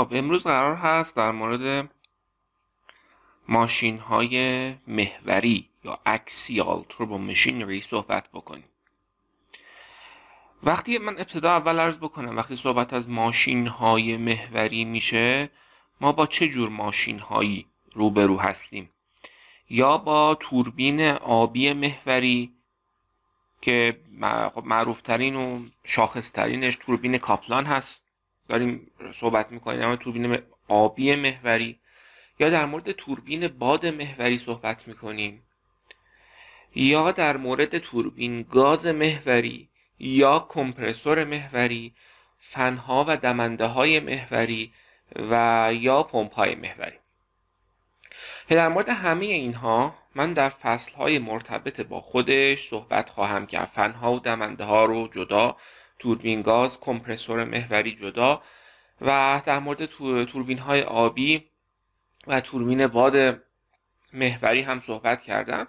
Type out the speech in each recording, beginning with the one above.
خب امروز قرار هست در مورد ماشین های محوری یا اکسیال توربو مشینری صحبت بکنیم وقتی من ابتدا اول عرض بکنم وقتی صحبت از ماشین های محوری میشه ما با چه جور ماشین هایی روبرو هستیم یا با توربین آبی محوری که خب، معروفترین و شاخصترینش توربین کاپلان هست داریم صحبت میکنیم اما توربین آبی محوری یا در مورد توربین باد محوری صحبت میکنیم یا در مورد توربین گاز محوری یا کمپرسور محوری فنها و دمنده های محوری و یا پمپ های محوری در مورد همه اینها من در فصل های مرتبط با خودش صحبت خواهم کرد فنها و دمنده ها رو جدا توربین گاز کمپرسور محوری جدا و در مورد توربین های آبی و توربین باد محوری هم صحبت کردم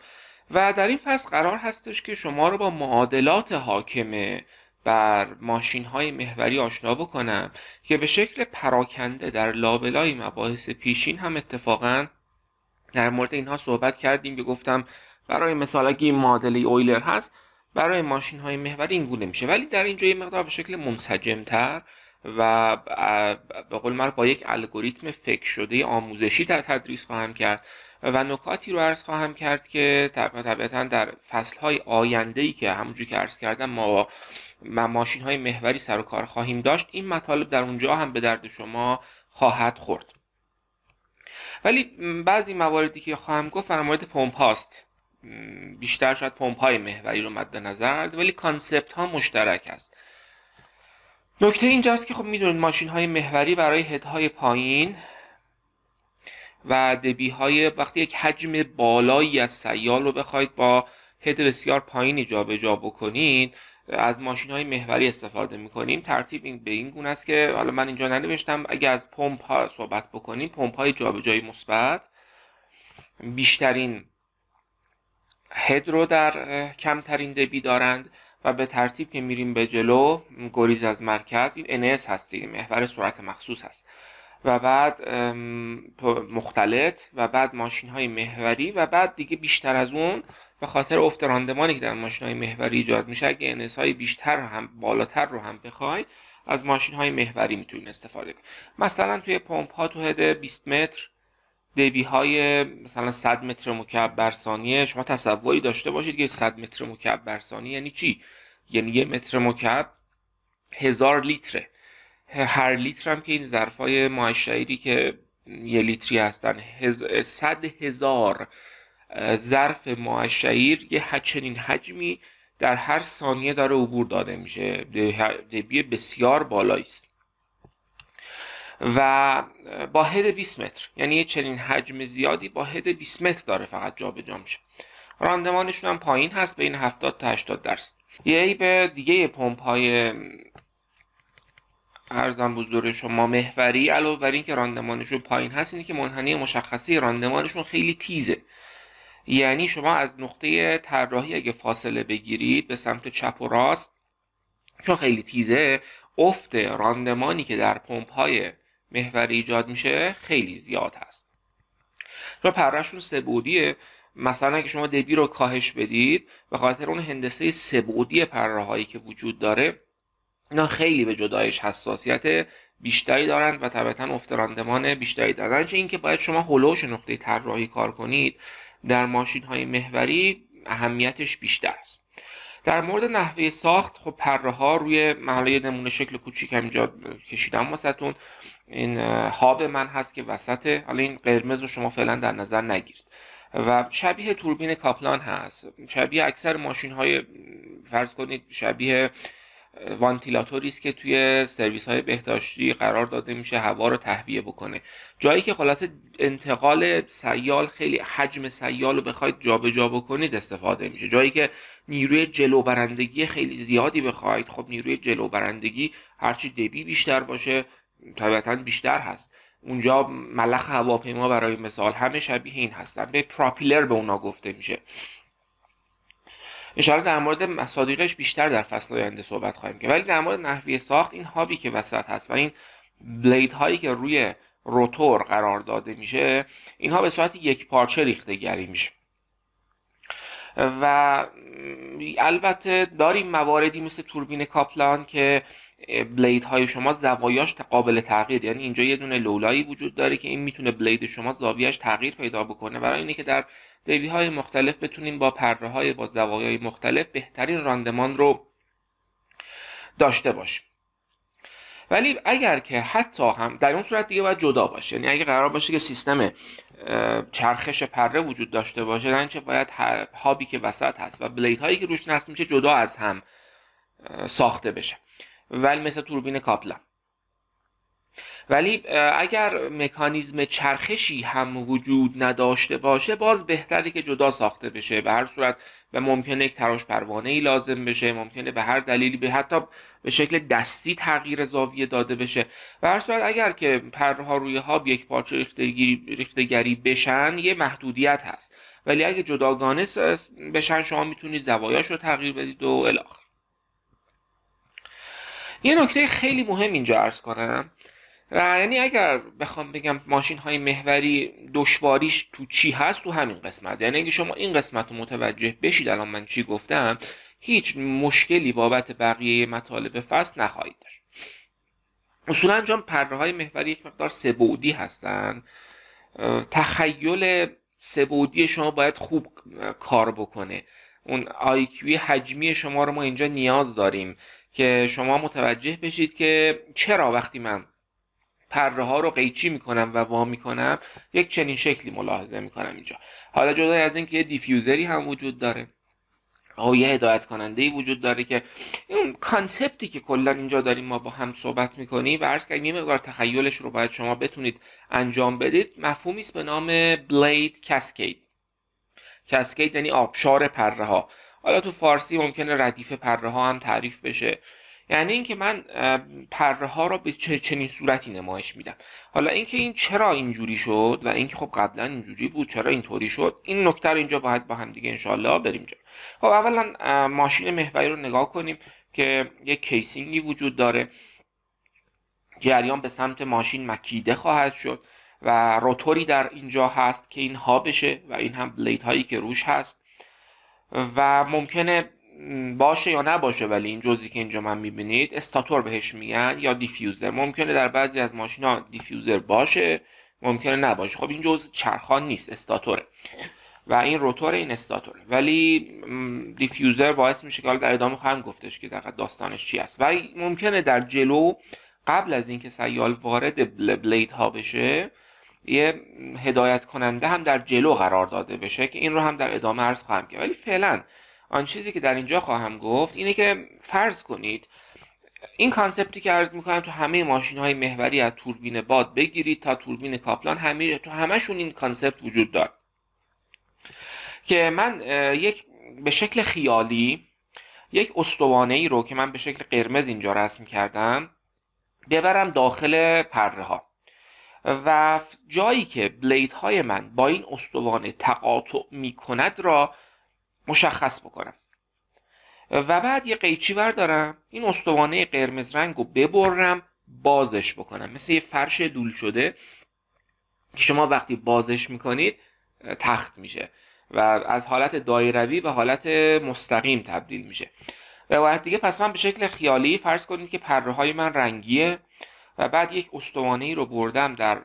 و در این فصل قرار هستش که شما رو با معادلات حاکمه بر ماشین های محوری آشنا بکنم که به شکل پراکنده در لابلای مباحث پیشین هم اتفاقا در مورد اینها صحبت کردیم که گفتم برای مثال اگه این معادله اویلر هست برای ماشین های محوری این گونه میشه ولی در اینجا یه مقدار به شکل منسجمتر و به قول با یک الگوریتم فکر شده آموزشی در تدریس خواهم کرد و نکاتی رو عرض خواهم کرد که طبیعتا در فصلهای آینده ای که همونجوری که عرض کردم ما با ماشین های محوری سر و کار خواهیم داشت این مطالب در اونجا هم به درد شما خواهد خورد ولی بعضی مواردی که خواهم گفت در مورد پمپ بیشتر شاید پمپ های محوری رو مد نظر ولی کانسپت ها مشترک است نکته اینجاست که خب میدونید ماشین های محوری برای هد های پایین و دبی های وقتی یک حجم بالایی از سیال رو بخواید با هد بسیار پایینی جابجا بکنید از ماشین های محوری استفاده میکنیم ترتیب این به این گونه است که حالا من اینجا ننوشتم اگه از پمپ ها صحبت بکنیم پمپ های جابجایی مثبت بیشترین هد رو در کمترین دبی دارند و به ترتیب که میریم به جلو گریز از مرکز این NS هست محور سرعت مخصوص هست و بعد مختلط و بعد ماشین های محوری و بعد دیگه بیشتر از اون به خاطر افت راندمانی که در ماشین های محوری ایجاد میشه اگه NS های بیشتر هم بالاتر رو هم بخوای از ماشین های محوری میتونین استفاده کنید مثلا توی پمپ ها تو هده 20 متر دبی های مثلا 100 متر مکعب بر ثانیه شما تصوری داشته باشید که 100 متر مکعب بر ثانیه یعنی چی یعنی یه متر مکعب هزار لیتره هر لیتر هم که این های ماهشعیری که یه لیتری هستن هز... هزار ظرف ماهشعیر یه چنین حجمی در هر ثانیه داره عبور داده میشه دبی بسیار بالایی است و با هد 20 متر یعنی یه چنین حجم زیادی با هد 20 متر داره فقط جابجا میشه راندمانشون هم پایین هست بین 70 تا 80 درصد یه به دیگه پمپ های ارزم بزرگ شما محوری علاوه بر اینکه راندمانشون پایین هست اینه که منحنی مشخصی راندمانشون خیلی تیزه یعنی شما از نقطه طراحی اگه فاصله بگیرید به سمت چپ و راست چون خیلی تیزه افت راندمانی که در پمپ های محوری ایجاد میشه خیلی زیاد هست چون پرهشون سبودیه مثلا اگه شما دبی رو کاهش بدید به خاطر اون هندسه سبودی پرههایی که وجود داره اینا خیلی به جدایش حساسیت بیشتری دارند و طبعا افتراندمان بیشتری دارند چه اینکه باید شما هلوش نقطه طراحی کار کنید در ماشین های محوری اهمیتش بیشتر است در مورد نحوه ساخت خب پره ها روی محله نمونه شکل کوچیک همینجا کشیدم واسهتون این هاب من هست که وسطه حالا این قرمز رو شما فعلا در نظر نگیرید و شبیه توربین کاپلان هست شبیه اکثر ماشین های فرض کنید شبیه وانتیلاتوری است که توی سرویس های بهداشتی قرار داده میشه هوا رو تهویه بکنه جایی که خلاصه انتقال سیال خیلی حجم سیال رو بخواید جابجا بکنید استفاده میشه جایی که نیروی جلوبرندگی خیلی زیادی بخواید خب نیروی جلوبرندگی برندگی هرچی دبی بیشتر باشه طبیعتا بیشتر هست اونجا ملخ هواپیما برای مثال همه شبیه این هستن به پراپیلر به اونا گفته میشه اشاره در مورد مصادیقش بیشتر در فصل آینده صحبت خواهیم کرد ولی در مورد نحوی ساخت این هابی که وسط هست و این بلید هایی که روی روتور قرار داده میشه اینها به صورت یک پارچه ریخته گری میشه و البته داریم مواردی مثل توربین کاپلان که بلید های شما زوایاش قابل تغییر یعنی اینجا یه دونه لولایی وجود داره که این میتونه بلید شما زاویهش تغییر پیدا بکنه برای اینه که در دیوی های مختلف بتونیم با پره های با زوایای مختلف بهترین راندمان رو داشته باشیم ولی اگر که حتی هم در اون صورت دیگه باید جدا باشه یعنی اگه قرار باشه که سیستم چرخش پره وجود داشته باشه که باید هابی که وسط هست و بلید هایی که روش نصب میشه جدا از هم ساخته بشه ولی مثل توربین کاپلن ولی اگر مکانیزم چرخشی هم وجود نداشته باشه باز بهتره که جدا ساخته بشه به هر صورت و ممکنه یک تراش پروانه ای لازم بشه ممکنه به هر دلیلی به حتی به شکل دستی تغییر زاویه داده بشه به هر صورت اگر که پرها روی هاب یک پارچه ریختگری بشن یه محدودیت هست ولی اگه جداگانه بشن شما میتونید زوایاش رو تغییر بدید و الاخر یه نکته خیلی مهم اینجا ارز کنم و یعنی اگر بخوام بگم ماشین های محوری دشواریش تو چی هست تو همین قسمت یعنی اگه شما این قسمت رو متوجه بشید الان من چی گفتم هیچ مشکلی بابت بقیه مطالب فصل نخواهید داشت اصولا چون پره های محوری یک مقدار سبودی هستن تخیل سبودی شما باید خوب کار بکنه اون آیکیوی حجمی شما رو ما اینجا نیاز داریم که شما متوجه بشید که چرا وقتی من پره ها رو قیچی میکنم و وا میکنم یک چنین شکلی ملاحظه میکنم اینجا حالا جدای از اینکه یه دیفیوزری هم وجود داره و یه هدایت کننده ای وجود داره که اون کانسپتی که کلا اینجا داریم ما با هم صحبت میکنیم و عرض کردیم یه مقدار تخیلش رو باید شما بتونید انجام بدید مفهومی است به نام بلید کاسکید کسکید یعنی آبشار پره ها حالا تو فارسی ممکنه ردیف پره ها هم تعریف بشه یعنی اینکه من پره ها را به چنین صورتی نمایش میدم حالا اینکه این چرا اینجوری شد و اینکه خب قبلا اینجوری بود چرا اینطوری شد این نکته رو اینجا باید با هم دیگه انشالله بریم جلو خب اولا ماشین محوری رو نگاه کنیم که یک کیسینگی وجود داره جریان به سمت ماشین مکیده خواهد شد و روتوری در اینجا هست که این ها بشه و این هم بلید هایی که روش هست و ممکنه باشه یا نباشه ولی این جزی که اینجا من میبینید استاتور بهش میگن یا دیفیوزر ممکنه در بعضی از ها دیفیوزر باشه ممکنه نباشه خب این جز چرخان نیست استاتوره و این روتور این استاتوره ولی دیفیوزر باعث میشه که حالا در ادامه خواهم گفتش که دقیق داستانش چی است و ممکنه در جلو قبل از اینکه سیال وارد بلید ها بشه یه هدایت کننده هم در جلو قرار داده بشه که این رو هم در ادامه عرض خواهم کرد ولی فعلا آن چیزی که در اینجا خواهم گفت اینه که فرض کنید این کانسپتی که عرض میکنم تو همه ماشین های محوری از توربین باد بگیرید تا توربین کاپلان همه تو همشون این کانسپت وجود داره که من یک به شکل خیالی یک استوانه ای رو که من به شکل قرمز اینجا رسم کردم ببرم داخل پره ها و جایی که بلید های من با این استوانه تقاطع می کند را مشخص بکنم و بعد یه قیچی بردارم این استوانه قرمز رنگ رو ببرم بازش بکنم مثل یه فرش دول شده که شما وقتی بازش میکنید تخت میشه و از حالت دایروی به حالت مستقیم تبدیل میشه و عبارت دیگه پس من به شکل خیالی فرض کنید که پره من رنگیه و بعد یک استوانه ای رو بردم در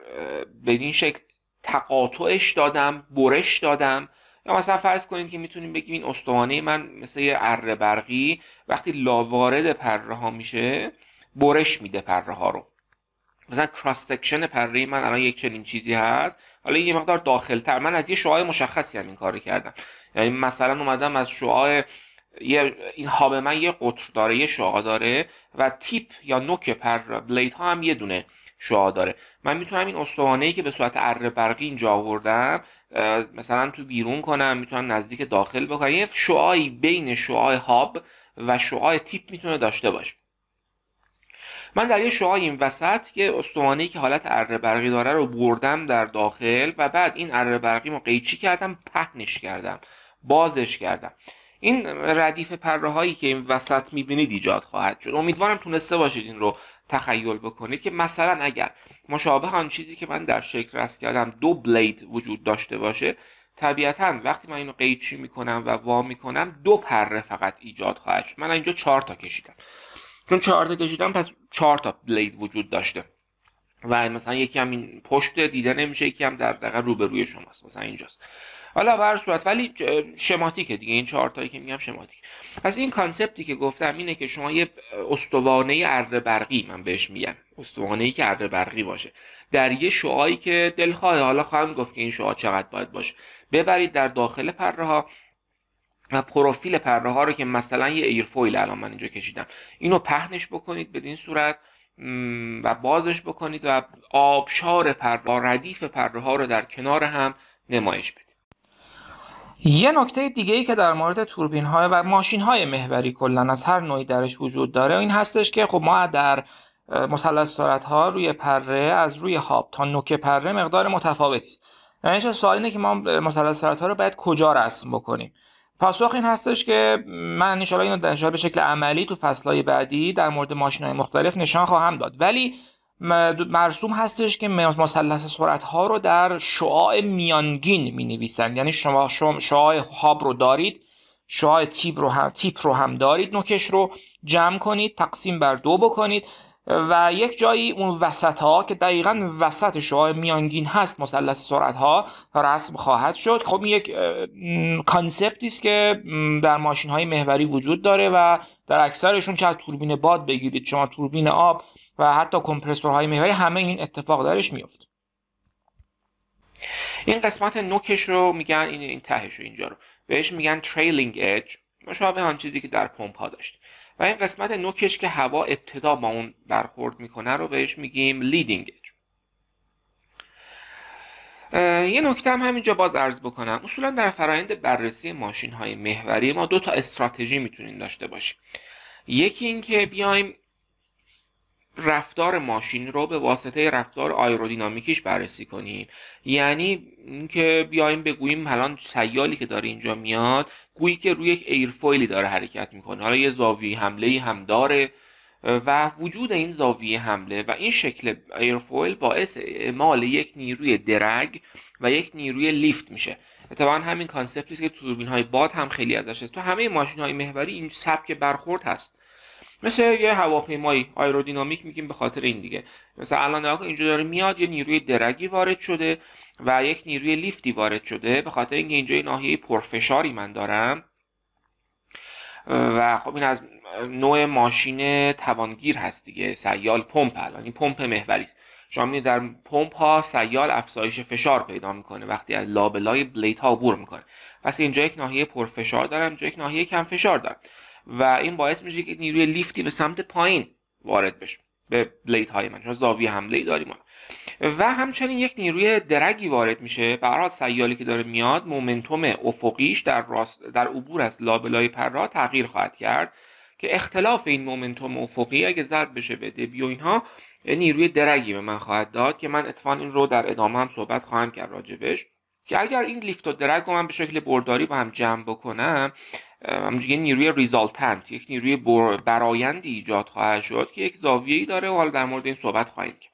بدین شکل تقاطعش دادم برش دادم یا مثلا فرض کنید که میتونیم بگیم این استوانه من مثل یه اره برقی وقتی لاوارد پره ها میشه برش میده پره ها رو مثلا کراس سکشن پره من الان یک چنین چیزی هست حالا یه مقدار داخلتر من از یه شعاع مشخصی هم این کار کردم یعنی مثلا اومدم از شعاع یه این هاب من یه قطر داره یه شعاع داره و تیپ یا نوک پر بلید ها هم یه دونه شعاع داره من میتونم این استوانه ای که به صورت اره برقی اینجا آوردم مثلا تو بیرون کنم میتونم نزدیک داخل بکنم یه شعاعی بین شعاع هاب و شعاع تیپ میتونه داشته باشه من در یه شعاع این وسط یه استوانه ای که حالت اره برقی داره رو بردم در داخل و بعد این اره برقی رو قیچی کردم پهنش کردم بازش کردم این ردیف پره هایی که این وسط میبینید ایجاد خواهد شد امیدوارم تونسته باشید این رو تخیل بکنید که مثلا اگر مشابه آن چیزی که من در شکل رست کردم دو بلید وجود داشته باشه طبیعتا وقتی من اینو قیچی میکنم و وا میکنم دو پره فقط ایجاد خواهد شد من اینجا چهار تا کشیدم چون چهار تا کشیدم پس چهار تا بلید وجود داشته و مثلا یکی هم این پشت دیده نمیشه یکی هم در دقیقا روبروی شماست مثلا اینجاست حالا به هر صورت ولی شماتیکه دیگه این چهار تایی که میگم شماتیک پس این کانسپتی که گفتم اینه که شما یه استوانه اره برقی من بهش میگم استوانه ای که اره برقی باشه در یه شعایی که دلخواه حالا خواهم گفت که این شعا چقدر باید باشه ببرید در داخل پره ها و پروفیل پره ها رو که مثلا یه ایرفویل الان من اینجا کشیدم اینو پهنش بکنید بدین صورت و بازش بکنید و آبشار با ردیف ها رو در کنار هم نمایش بدید یه نکته دیگه ای که در مورد توربین های و ماشین های محوری کلا از هر نوعی درش وجود داره این هستش که خب ما در مثلث سرعت ها روی پره از روی هاب تا نوک پره مقدار متفاوتی است یعنی سوال اینه که ما مثلث سرعت ها رو باید کجا رسم بکنیم پاسخ این هستش که من ان اینو در به شکل عملی تو های بعدی در مورد ماشین های مختلف نشان خواهم داد ولی مرسوم هستش که مثلث سرعت ها رو در شعاع میانگین می نویسند یعنی شما شعاع هاب رو دارید شعاع تیپ رو هم تیپ رو هم دارید نوکش رو جمع کنید تقسیم بر دو بکنید و یک جایی اون وسط ها که دقیقا وسط شعاع میانگین هست مثلث سرعت ها رسم خواهد شد خب این یک کانسپتی است که در ماشین های محوری وجود داره و در اکثرشون چه توربین باد بگیرید شما توربین آب و حتی کمپرسورهای محوری همه این اتفاق درش میفت این قسمت نوکش رو میگن این تهش رو اینجا رو بهش میگن تریلینگ اج مشابه آن چیزی که در پمپ ها داشت و این قسمت نوکش که هوا ابتدا با اون برخورد میکنه رو بهش میگیم لیدینگ اج یه نکته هم همینجا باز عرض بکنم اصولا در فرایند بررسی ماشین های محوری ما دو تا استراتژی میتونیم داشته باشیم یکی اینکه بیایم رفتار ماشین رو به واسطه رفتار آیرودینامیکیش بررسی کنیم یعنی اینکه بیایم بگوییم الان سیالی که داره اینجا میاد گویی که روی یک ایرفویلی داره حرکت میکنه حالا یه زاویه حمله هم داره و وجود این زاویه حمله و این شکل ایرفویل باعث اعمال یک نیروی درگ و یک نیروی لیفت میشه طبعا همین کانسپتی که توربین های باد هم خیلی ازش هست تو همه ماشین های محوری این سبک برخورد هست مثل یه هواپیمایی آیرودینامیک میگیم به خاطر این دیگه مثلا الان نگاه اینجا داره میاد یه نیروی درگی وارد شده و یک نیروی لیفتی وارد شده به خاطر اینکه اینجا ناحیه پرفشاری من دارم و خب این از نوع ماشین توانگیر هست دیگه سیال پمپ الان این پمپ محوری است شما در پمپ ها سیال افزایش فشار پیدا میکنه وقتی از لابلای بلیت ها عبور میکنه پس اینجا یک ناحیه پرفشار دارم اینجا یک ناحیه کم فشار دارم و این باعث میشه که نیروی لیفتی به سمت پایین وارد بشه به بلید های من چون زاویه حمله ای داریم و همچنین یک نیروی درگی وارد میشه برای سیالی که داره میاد مومنتوم افقیش در, راست در عبور از لابلای پرا تغییر خواهد کرد که اختلاف این مومنتوم افقی اگه ضرب بشه به دبی و اینها نیروی درگی به من خواهد داد که من اتفاقا این رو در ادامه هم صحبت خواهم کرد راجبش که اگر این لیفت و درگ رو من به شکل برداری با هم جمع بکنم یه نیروی ریزالتنت یک نیروی برایندی ایجاد خواهد شد که یک زاویه‌ای داره و حالا در مورد این صحبت خواهیم کرد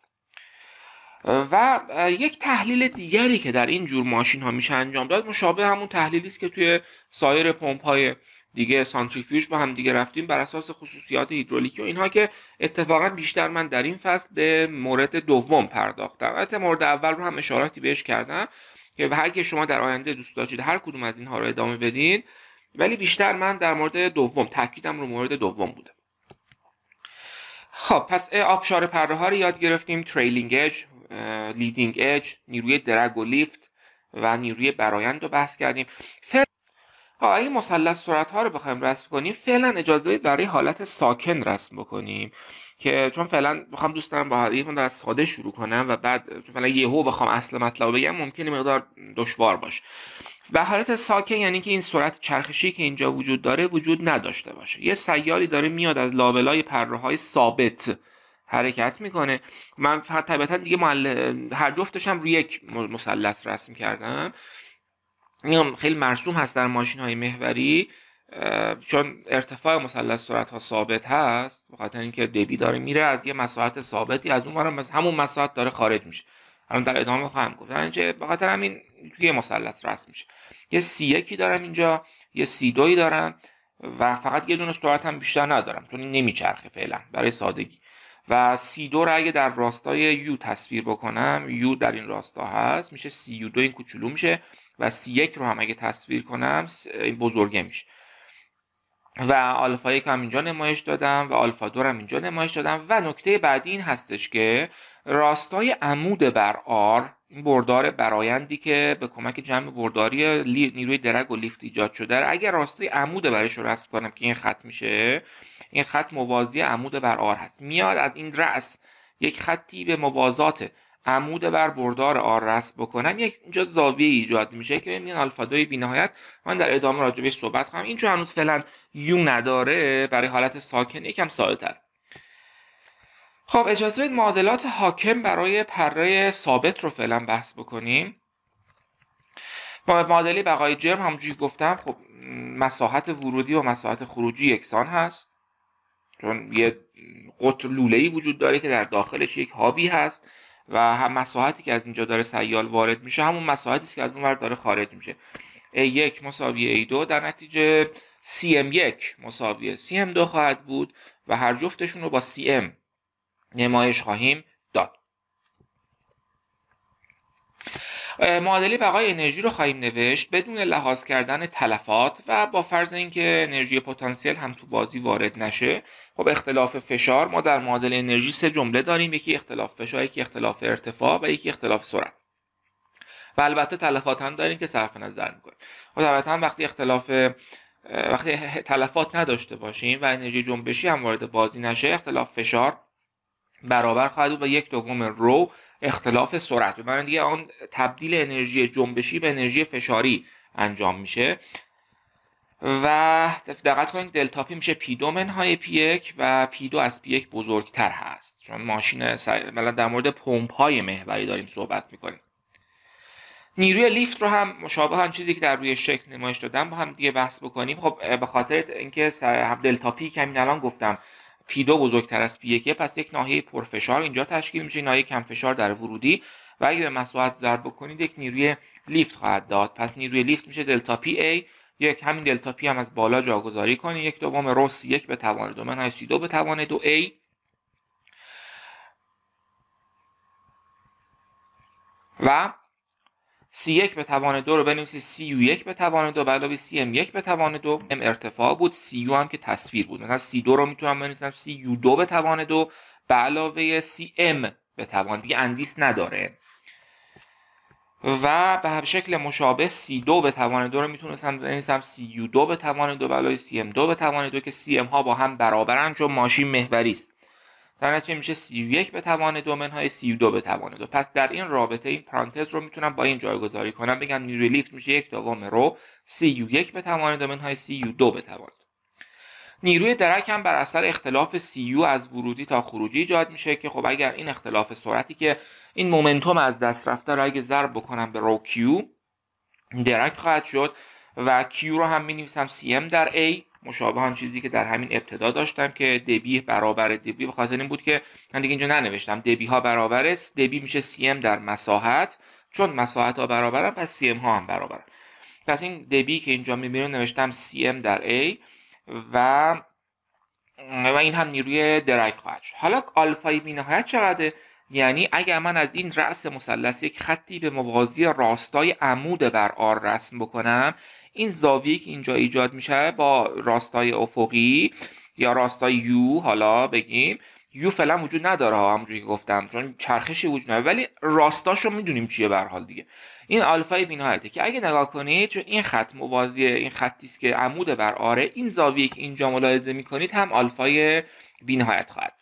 و یک تحلیل دیگری که در این جور ماشین ها میشه انجام داد مشابه همون تحلیلی است که توی سایر پمپ های دیگه سانتریفیوژ با هم دیگه رفتیم بر اساس خصوصیات هیدرولیکی و اینها که اتفاقا بیشتر من در این فصل به مورد دوم پرداختم البته مورد اول رو هم اشاراتی بهش کردم که به هر که شما در آینده دوست داشتید هر کدوم از اینها رو ادامه بدین ولی بیشتر من در مورد دوم تاکیدم رو مورد دوم بوده خب پس آبشار پره ها رو یاد گرفتیم تریلینگ اج لیدینگ اج نیروی درگ و لیفت و نیروی برایند رو بحث کردیم فعلا اگه مثلث سرعت ها رو بخوایم رسم کنیم فعلا اجازه بدید برای حالت ساکن رسم بکنیم که چون فعلا بخوام دوست دارم با حالت از ساده شروع کنم و بعد فعلا یهو بخوام اصل مطلب بگم ممکنه مقدار دشوار باشه و حالت ساکه یعنی که این سرعت چرخشی که اینجا وجود داره وجود نداشته باشه یه سیاری داره میاد از لابلای پرهای ثابت حرکت میکنه من طبیعتا دیگه محل... هر هم روی یک مثلث رسم کردم این خیلی مرسوم هست در ماشین های محوری چون ارتفاع مثلث سرعت ها ثابت هست بخاطر اینکه دبی داره میره از یه مساحت ثابتی از اون همون مساحت داره خارج میشه الان در ادامه خواهم گفت بخاطر همین توی مثلث رسم میشه یه سی یکی دارم اینجا یه سی دوی دارم و فقط یه دونه سرعت هم بیشتر ندارم چون نمیچرخه فعلا برای سادگی و سی دو رو اگه در راستای یو تصویر بکنم یو در این راستا هست میشه سی یو دو این کوچولو میشه و سی یک رو هم اگه تصویر کنم این بزرگه میشه و آلفا یک هم اینجا نمایش دادم و آلفا دو هم اینجا نمایش دادم و نکته بعدی این هستش که راستای عمود بر آر این بردار برایندی که به کمک جمع برداری نیروی درگ و لیفت ایجاد شده اگر راستای عمود برش رو رسم کنم که این خط میشه این خط موازی عمود بر آر هست میاد از این رأس یک خطی به موازات عمود بر بردار آر رسم بکنم یک اینجا زاویه ایجاد میشه که میان بی بینهایت من در ادامه بهش صحبت کنم این چون هنوز فعلا یو نداره برای حالت ساکن یکم ساده خب اجازه بدید معادلات حاکم برای پره ثابت رو فعلا بحث بکنیم با معادله بقای جرم همونجوری گفتم خب مساحت ورودی و مساحت خروجی یکسان هست چون یه قطر ای وجود داره که در داخلش یک هابی هست و هم مساحتی که از اینجا داره سیال وارد میشه همون مساحتی است که از ور داره خارج میشه A1 مساوی A2 در نتیجه CM1 مساوی CM2 خواهد بود و هر جفتشون رو با CM نمایش خواهیم داد معادله بقای انرژی رو خواهیم نوشت بدون لحاظ کردن تلفات و با فرض اینکه انرژی پتانسیل هم تو بازی وارد نشه خب اختلاف فشار ما در معادله انرژی سه جمله داریم یکی اختلاف فشار یکی اختلاف ارتفاع و یکی اختلاف سرعت و البته تلفات هم داریم که صرف نظر میکنیم خب هم وقتی اختلاف وقتی تلفات نداشته باشیم و انرژی جنبشی هم وارد بازی نشه اختلاف فشار برابر خواهد بود با یک دوم رو اختلاف سرعت به دیگه آن تبدیل انرژی جنبشی به انرژی فشاری انجام میشه و دقت کنید دلتا پی میشه پی دو منهای پی یک و پی دو از پی یک بزرگتر هست چون ماشین سر... در مورد پمپ های محوری داریم صحبت میکنیم نیروی لیفت رو هم مشابه هم چیزی که در روی شکل نمایش دادم با هم دیگه بحث بکنیم خب به خاطر اینکه هم دلتا پی الان گفتم پی دو بزرگتر از پی پس یک ناحیه پرفشار اینجا تشکیل میشه ناحیه کم فشار در ورودی و اگر به مساحت ضرب کنید یک نیروی لیفت خواهد داد پس نیروی لیفت میشه دلتا پی ای یک همین دلتا پی هم از بالا جاگذاری کنید یک دوم رو یک به توان دو منهای سی دو به توان دو ای و C1 به توان دو رو به نوبت 1 به توان دو، بالا بی Cm1 به توان دو، m ارتفاع بود. C2 هم که تصویر بود. من هنوز C2 رو میتونم توانم بنویسم. C2 دو به توان دو، بالا Cm به توان دی، اندیس نداره. و به هم شکل مشابه C2 به توان دو رو می توانم بنویسم. C2 دو به توان دو، بالا Cm 2 به توان دو که Cm ها با هم برابرند، چون ماشین مهوار است. در نتیجه میشه 31 به توان دومن های 32 به توان دو پس در این رابطه این پرانتز رو میتونم با این جایگذاری کنم بگم نیروی لیفت میشه یک دوم رو 31 به توان دومن های 32 به توان نیروی درک هم بر اثر اختلاف سیو از ورودی تا خروجی ایجاد میشه که خب اگر این اختلاف سرعتی که این مومنتوم از دست رفته رو اگه ضرب بکنم به رو کیو درک خواهد شد و کیو رو هم می نویسم سی ام در A مشابه آن چیزی که در همین ابتدا داشتم که دبی برابر دبی به خاطر این بود که من دیگه اینجا ننوشتم دبی ها است دبی میشه سی ام در مساحت چون مساحت ها برابرن پس سی ام ها هم برابرن پس این دبی که اینجا میبینیم نوشتم سی ام در A و و این هم نیروی درک خواهد شد حالا آلفای بی نهایت چقدره یعنی اگر من از این رأس مثلث یک خطی به موازی راستای عمود بر آر رسم بکنم این زاویه که اینجا ایجاد میشه با راستای افقی یا راستای یو حالا بگیم یو فعلا وجود نداره ها همونجوری که گفتم چون چرخشی وجود نداره ولی راستاشو میدونیم چیه به حال دیگه این آلفای بینهایته که اگه نگاه کنید چون این خط موازی این خطی است که عمود بر آره این زاویه که اینجا ملاحظه میکنید هم آلفای بینهایت خواهد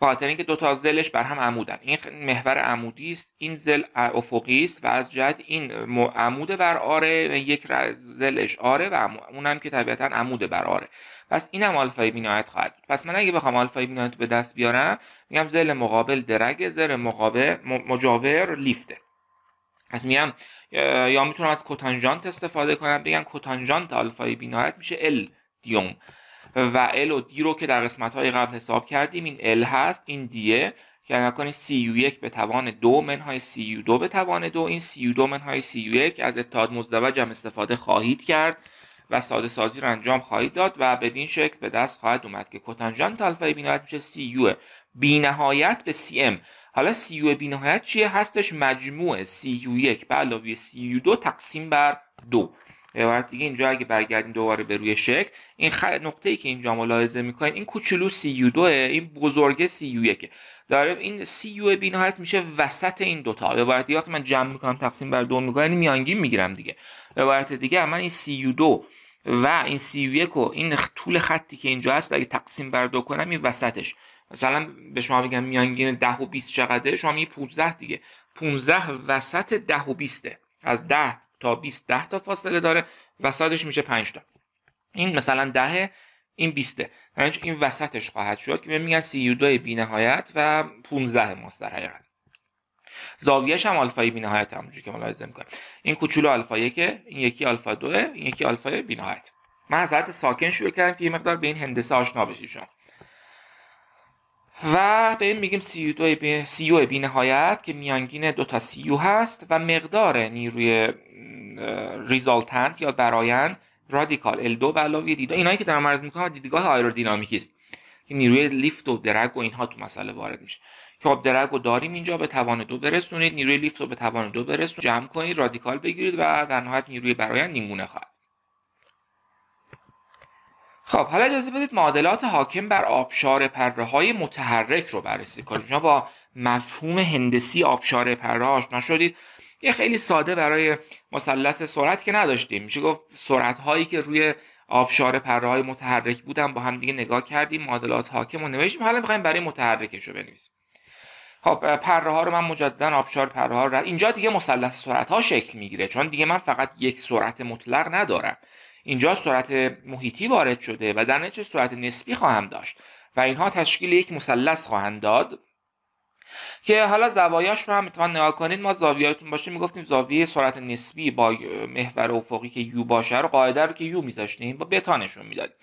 خاطر اینکه دو تا زلش بر هم عمودن این محور عمودی است این زل افقی است و از جهت این عمود بر آره یک زلش آره و اونم که طبیعتا عمود بر آره پس اینم آلفای بینایت خواهد بود پس من اگه بخوام آلفای بینایت به دست بیارم میگم زل مقابل درگ زل مقابل مجاور لیفته پس میگم یا میتونم از کوتانژانت استفاده کنم بگم کوتانژانت آلفای بینایت میشه ال دیوم و ال و دی رو که در قسمت های قبل حساب کردیم این ال هست این دیه که نکنید سی یو یک به توان دو منهای سی یو دو به توان دو این سی یو دو منهای سی یو یک از اتحاد مزدوج هم استفاده خواهید کرد و ساده سازی رو انجام خواهید داد و بدین شکل به دست خواهد اومد که کتنجان تالفه بی میشه سی یو بی نهایت به سی ام حالا سی یو بی نهایت چیه هستش مجموع سی یو یک به علاوه سی یو دو تقسیم بر دو عبارت دیگه اینجا اگه برگردیم دوباره به روی شکل این خ... نقطه‌ای که اینجا ملاحظه میکنید این کوچولو سی این بزرگه سی داره این سی یو بی نهایت میشه وسط این دوتا به عبارت دیگه وقتی من جمع میکنم تقسیم بر دو میکنم یعنی میانگین میگیرم دیگه به عبارت دیگه من این سی دو و این سی یک و این طول خطی که اینجا هست اگه تقسیم بر دو کنم این وسطش مثلا به شما بگم میانگین 10 و 20 چقدره شما میگی 15 دیگه 15 وسط 10 و 20 از 10 تا 20 تا فاصله داره وسطش میشه 5 تا این مثلا 10 این 20 این وسطش خواهد شد که میگن 32 نهایت و 15 ماست در حقیقت زاویهش هم آلفای نهایت همونجوری که ملاحظه میکنم. این کوچولو آلفا یکه این یکی آلفا دوه این یکی آلفا نهایت. من از حالت ساکن شروع کردم که یه مقدار به این هندسه آشنا بشید شما و به این میگیم سی بی... بی نهایت که میانگین دو تا سی هست و مقدار نیروی ریزالتنت یا برایند رادیکال ال 2 علاوه دیدا اینایی که دارم عرض میکنم دیدگاه آیرودینامیکی است که نیروی لیفت و درگ و اینها تو مسئله وارد میشه که آب خب درگ و داریم اینجا به توان دو برسونید نیروی لیفت رو به توان دو برسونید جمع کنید رادیکال بگیرید و در نهایت نیروی برایند نیمونه خواهد خب حالا اجازه بدید معادلات حاکم بر آبشار پره های متحرک رو بررسی کنیم شما با مفهوم هندسی آبشار پره آشنا شدید یه خیلی ساده برای مثلث سرعت که نداشتیم میشه گفت سرعت هایی که روی آبشار پره های متحرک بودن با هم دیگه نگاه کردیم معادلات حاکم رو نوشتیم حالا میخوایم برای متحرکش رو بنویسیم خب پره ها رو من مجددا آبشار پره اینجا دیگه مثلث سرعت ها شکل میگیره چون دیگه من فقط یک سرعت مطلق ندارم اینجا سرعت محیطی وارد شده و در نتیجه سرعت نسبی خواهم داشت و اینها تشکیل یک مثلث خواهند داد که حالا زوایاش رو هم میتوان نگاه کنید ما زاویاتون باشه میگفتیم زاویه سرعت نسبی با محور افقی که یو باشه رو قاعده رو که یو میذاشتیم با بتا نشون میدادیم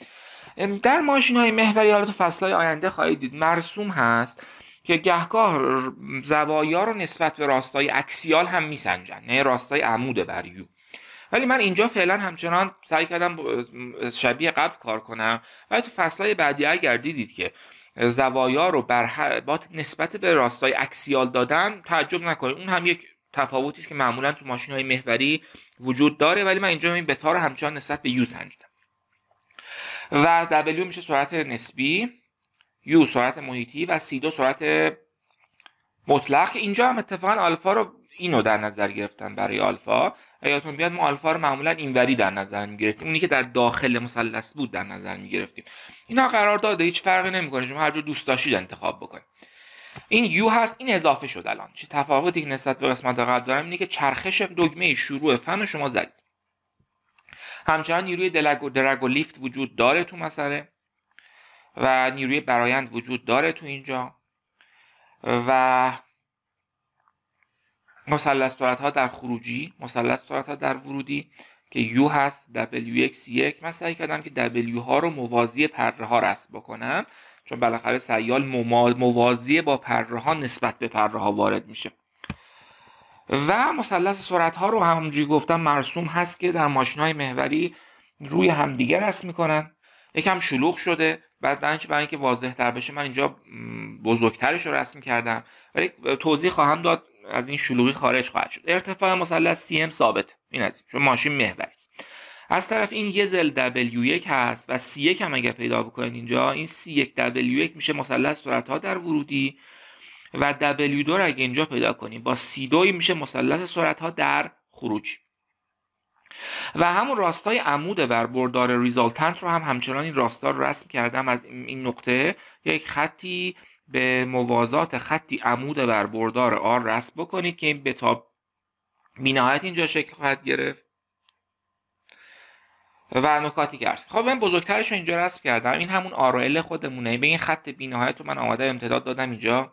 در ماشین های محوری حالا تو فصل های آینده خواهید دید مرسوم هست که گهگاه زوایا رو نسبت به راستای اکسیال هم میسنجن نه یعنی راستای عمود بر یو ولی من اینجا فعلا همچنان سعی کردم شبیه قبل کار کنم ولی تو فصلهای بعدی اگر دیدید که زوایا رو بر با نسبت به راستای اکسیال دادن تعجب نکنید اون هم یک تفاوتی است که معمولا تو ماشین های محوری وجود داره ولی من اینجا این بتا رو همچنان نسبت به یو سنجیدم و دبلیو میشه سرعت نسبی یو سرعت محیطی و سی سرعت مطلق اینجا هم اتفاقا آلفا رو اینو در نظر گرفتن برای آلفا یادتون بیاد ما آلفا رو معمولا اینوری در نظر می گرفتیم اونی که در داخل مثلث بود در نظر می گرفتیم اینا قرار داده هیچ فرقی نمیکنه شما هر جور دوست داشتید انتخاب بکنید این یو هست این اضافه شد الان چه تفاوتی که نسبت به قسمت قبل دارم اینه که چرخش دگمه شروع فن شما زدید همچنان نیروی دلگ و درگ و لیفت وجود داره تو مسئله و نیروی برایند وجود داره تو اینجا و مثلث ها در خروجی مثلث ها در ورودی که یو هست WX1 من سعی کردم که W ها رو موازی پره ها رسم بکنم چون بالاخره سیال موازی با پره ها نسبت به پره ها وارد میشه و مثلث سرعت ها رو همونجوری گفتم مرسوم هست که در ماشین های محوری روی همدیگه رسم میکنن یکم شلوغ شده بعد برای اینکه واضح تر بشه من اینجا بزرگترش رو رسم کردم ولی توضیح خواهم داد از این شلوغی خارج خواهد شد ارتفاع مثلث CM ثابت این از چون ماشین محور از طرف این یه زل دبلیو 1 هست و C1 هم اگر پیدا بکنید اینجا این c 1 دبلیو 1 میشه مثلث سرعت ها در ورودی و دبلیو 2 اگه اینجا پیدا کنیم با سی 2 میشه مثلث سرعت ها در خروجی و همون راستای عمود بر بردار ریزالتنت رو هم همچنان این راستا رو رسم کردم از این نقطه یک خطی به موازات خطی عمود بر بردار آر رسم بکنید که این بتا بینهایت اینجا شکل خواهد گرفت و نکاتی که خب من بزرگترش رو اینجا رسم کردم این همون آرائل خودمونه به این خط بینهایت رو من آمده امتداد دادم اینجا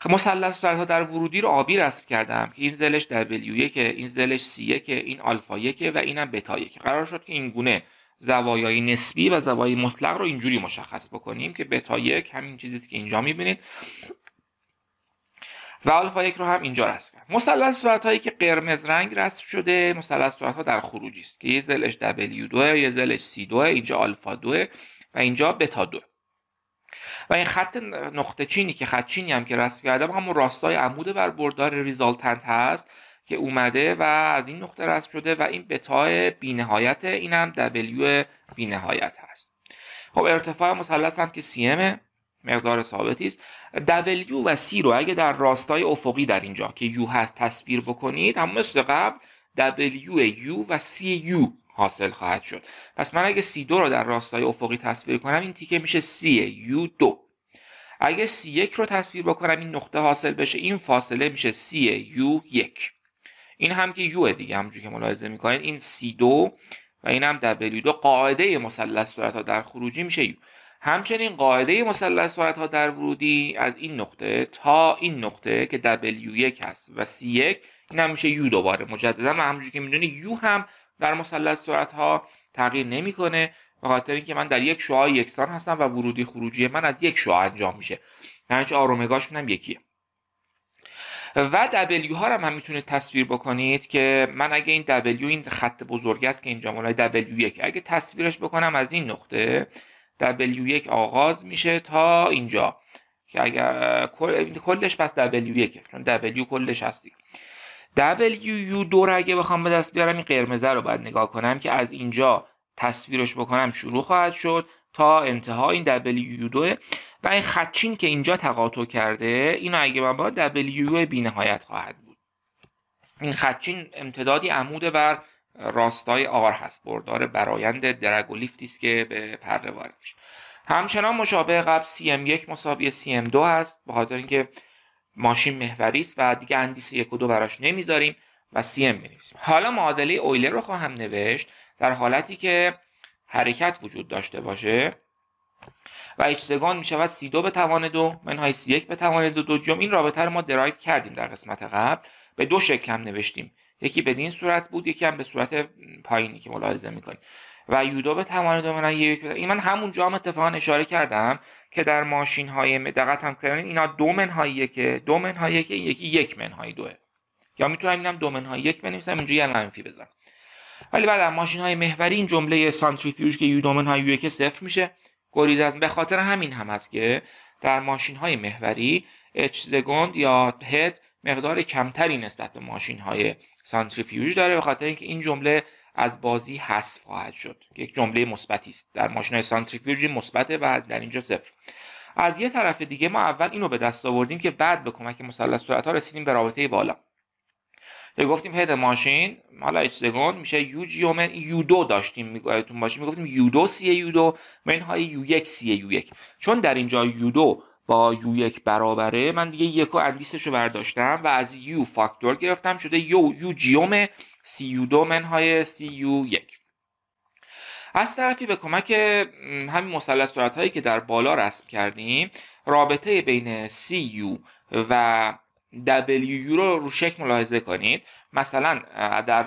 خب، مثلث در در ورودی رو آبی رسم کردم که این زلش W1 که این زلش C1 که این آلفا 1 و اینم بتا 1 قرار شد که این گونه زوایای نسبی و زوایای مطلق رو اینجوری مشخص بکنیم که بتا یک همین چیزی که اینجا میبینید و آلفا یک رو هم اینجا رسم کرد مثلث صورت هایی که قرمز رنگ رسم شده مثلث صورت ها در خروجی است که یه زلش W2 یه زلش C2 اینجا آلفا 2 و اینجا بتا 2 و این خط نقطه چینی که خط چینی هم که رسم کردم همون راستای عمود بر بردار ریزالتنت هست که اومده و از این نقطه رسم شده و این بتا نهایت این هم بی نهایت هست خب ارتفاع مثلث هم که cm مقدار ثابتی است دبلیو و C رو اگه در راستای افقی در اینجا که یو هست تصویر بکنید هم مثل قبل دبلیو یو و سی یو حاصل خواهد شد پس من اگه سی دو رو در راستای افقی تصویر کنم این تیکه میشه سی یو دو اگه سی یک رو تصویر بکنم این نقطه حاصل بشه این فاصله میشه سی یو 1 این هم که یو دیگه همونجوری که ملاحظه میکنید این سی دو و این هم دبلیو دو قاعده مثلث صورت ها در خروجی میشه یو همچنین قاعده مثلث صورت ها در ورودی از این نقطه تا این نقطه که دبلیو یک هست و سی یک این هم میشه یو دوباره مجددا و همونجوری که میدونی یو هم در مثلث صورت ها تغییر نمیکنه به خاطر اینکه من در یک شعاع یکسان هستم و ورودی خروجی من از یک شعاع انجام میشه همچنین یعنی آرومگاش کنم یکیه و دبلیو ها رو هم, هم میتونید تصویر بکنید که من اگه این دبلیو این خط بزرگ است که اینجا مالای دبلیو 1 اگه تصویرش بکنم از این نقطه دبلیو 1 آغاز میشه تا اینجا که اگر کلش پس دبلیو 1 چون دبلیو کلش هستی یو دو رو اگه بخوام به دست بیارم این قرمزه رو باید نگاه کنم که از اینجا تصویرش بکنم شروع خواهد شد تا انتها این یو 2 و این خدچین که اینجا تقاطع کرده اینو اگه من با دبلیو بی نهایت خواهد بود این خدچین امتدادی عموده بر راستای آر هست بردار برایند درگ و لیفتی است که به پرده وارد میشه همچنان مشابه قبل CM1 مساوی ام 2 هست به خاطر اینکه ماشین محوری است و دیگه اندیس یک و دو براش نمیذاریم و CM بنویسیم حالا معادله اویلر رو خواهم نوشت در حالتی که حرکت وجود داشته باشه و اچ سگان می شود سی دو به توان دو منهای سی یک به توان دو دوجم این رابطه رو ما درایو کردیم در قسمت قبل به دو شکل هم نوشتیم یکی این صورت بود یکی هم به صورت پایینی که ملاحظه میکنید و یودو به توان دو منهای یک این من همون جام اتفاقا اشاره کردم که در ماشین های دقت هم کردن اینا دو منهای یک دو منهای یک یکی یک های دوه یا میتونم اینم دو منهای یک بنویسم اینجا یه منفی بزنم ولی بعد ماشین های محوری این جمله سانتریفیوژ که یو من های یک صفر میشه گریز از به خاطر همین هم است که در ماشین های محوری اچ زگوند یا هد مقدار کمتری نسبت به ماشین های سانتریفیوژ داره به خاطر اینکه این جمله از بازی حذف خواهد شد یک جمله مثبتی است در ماشین های سانتریفیوژ مثبته و در اینجا صفر از یه طرف دیگه ما اول اینو به دست آوردیم که بعد به کمک مثلث سرعت ها رسیدیم به رابطه بالا گفتیم هد ماشین حالا سگون میشه یو جیومن دو داشتیم میگویتون باشه میگفتیم یو دو سی یو من های یو یک سی یو یک چون در اینجا یو دو با یو یک برابره من دیگه یکو و اندیسش رو برداشتم و از یو فاکتور گرفتم شده یو یو جیوم سی یو دو منهای سی یو یک از طرفی به کمک همین مسلس صورت هایی که در بالا رسم کردیم رابطه بین سی یو و یو رو رو شکل ملاحظه کنید مثلا در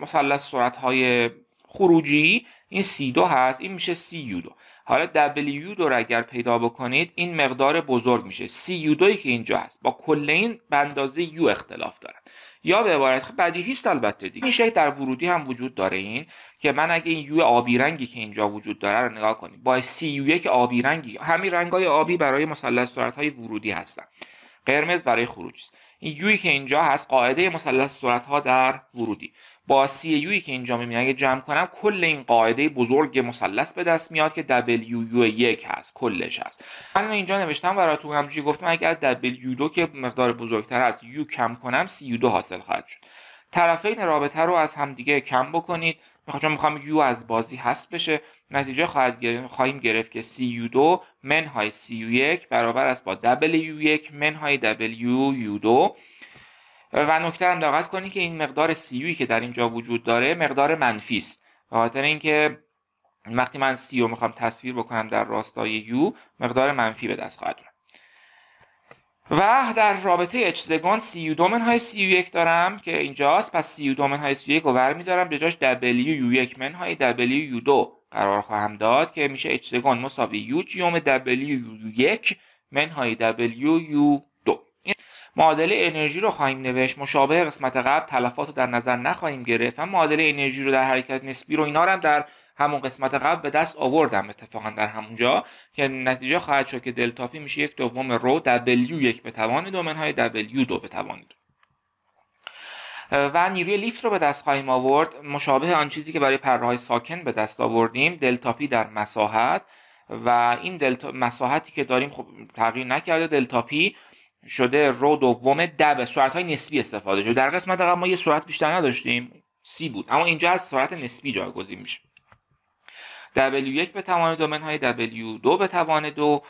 مثلث سرعت های خروجی این سی 2 هست این میشه یو 2 حالا دبلیو یو رو اگر پیدا بکنید این مقدار بزرگ میشه یو 2 که اینجا هست با کل این به اندازه اختلاف دارن یا به عبارت بدیهی خب است البته دیگه این شکل در ورودی هم وجود داره این که من اگه این یو آبی رنگی که اینجا وجود داره رو نگاه کنید با سی یو یک آبی رنگی همین آبی برای مثلث سرعت های ورودی هستن قرمز برای خروج است این یویی که اینجا هست قاعده مثلث سرعت ها در ورودی با سی یویی که اینجا میبینم اگه جمع کنم کل این قاعده بزرگ مثلث به دست میاد که دبلیو یو یک هست کلش هست من اینجا نوشتم براتون همونجوری گفتم اگر دبلیو دو که مقدار بزرگتر از یو کم کنم سی یو دو حاصل خواهد شد طرفین رابطه رو از همدیگه کم بکنید خب، چون میخوام یو از بازی هست بشه نتیجه خواهد خواهیم گرفت که CU2 منهای یو 1 برابر است با یو 1 منهای یو 2 و نکته هم دقت کنید که این مقدار یوی که در اینجا وجود داره مقدار منفی است به خاطر اینکه وقتی من سی یو میخوام تصویر بکنم در راستای یو مقدار منفی به دست خواهد دارم و در رابطه اجزگان سی یو دومن های سی یک دارم که اینجاست پس سی یو دومن های سی یک رو برمیدارم به جاش دبلیو یو یک من های دبلیو یو دو قرار خواهم داد که میشه اجزگان مساوی یو جیوم دبلیو یو یک من های دبلیو یو دو معادله انرژی رو خواهیم نوشت مشابه قسمت قبل تلفات رو در نظر نخواهیم گرفت هم معادله انرژی رو در حرکت نسبی رو اینا در همون قسمت قبل به دست آوردم اتفاقا در همونجا که نتیجه خواهد شد که دلتاپی میشه یک دوم رو دبلیو یک به توان دومن های دبلیو دو به توان دو و نیروی لیفت رو به دست خواهیم آورد مشابه آن چیزی که برای پرهای ساکن به دست آوردیم دلتاپی در مساحت و این دلتا... مساحتی که داریم خب تغییر نکرده دلتاپی شده رو دوم دب به سرعت های نسبی استفاده شده در قسمت قبل ما یه سرعت بیشتر نداشتیم سی بود اما اینجا از سرعت نسبی جایگزین میشه W1 به توان دومن های W2 به توان دو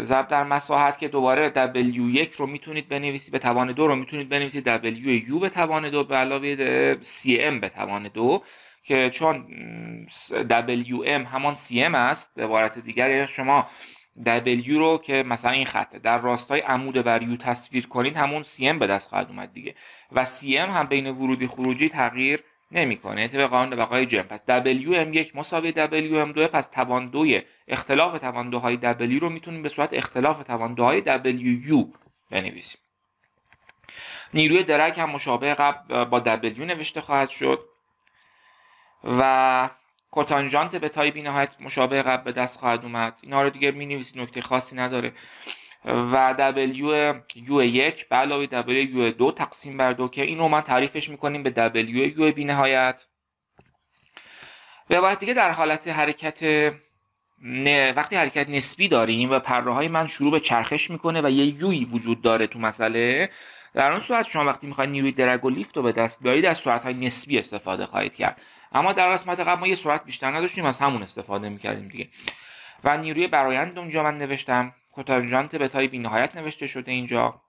ضرب در مساحت که دوباره W1 رو میتونید بنویسید به توان دو رو میتونید بنویسید WU به توان دو به علاوه CM به توان دو که چون WM همان CM است به عبارت دیگر شما W رو که مثلا این خطه در راستای عمود بر U تصویر کنید همون CM به دست خواهد اومد دیگه و CM هم بین ورودی خروجی تغییر نمیکنه طبق قانون بقای جرم پس WM1 مساوی WM2 پس توان دوی اختلاف توان دوهای W رو میتونیم به صورت اختلاف توان دوهای WU بنویسیم نیروی درک هم مشابه قبل با W نوشته خواهد شد و کوتانجانت به تای بینهایت مشابه قبل به دست خواهد اومد اینا رو دیگه می نکته خاصی نداره و دبلیو یو 1 به علاوه 2 تقسیم بر دو که این رو من تعریفش میکنیم به دبلیو یو بی نهایت به عبارت دیگه در حالت حرکت وقتی حرکت نسبی داریم و پره من شروع به چرخش میکنه و یه یوی وجود داره تو مسئله در اون صورت شما وقتی میخواید نیروی درگ و لیفت رو به دست بیارید از سرعت های نسبی استفاده خواهید کرد اما در قسمت قبل ما یه سرعت بیشتر نداشتیم از همون استفاده میکردیم دیگه و نیروی برایند اونجا من نوشتم به تای بینهایت نوشته شده اینجا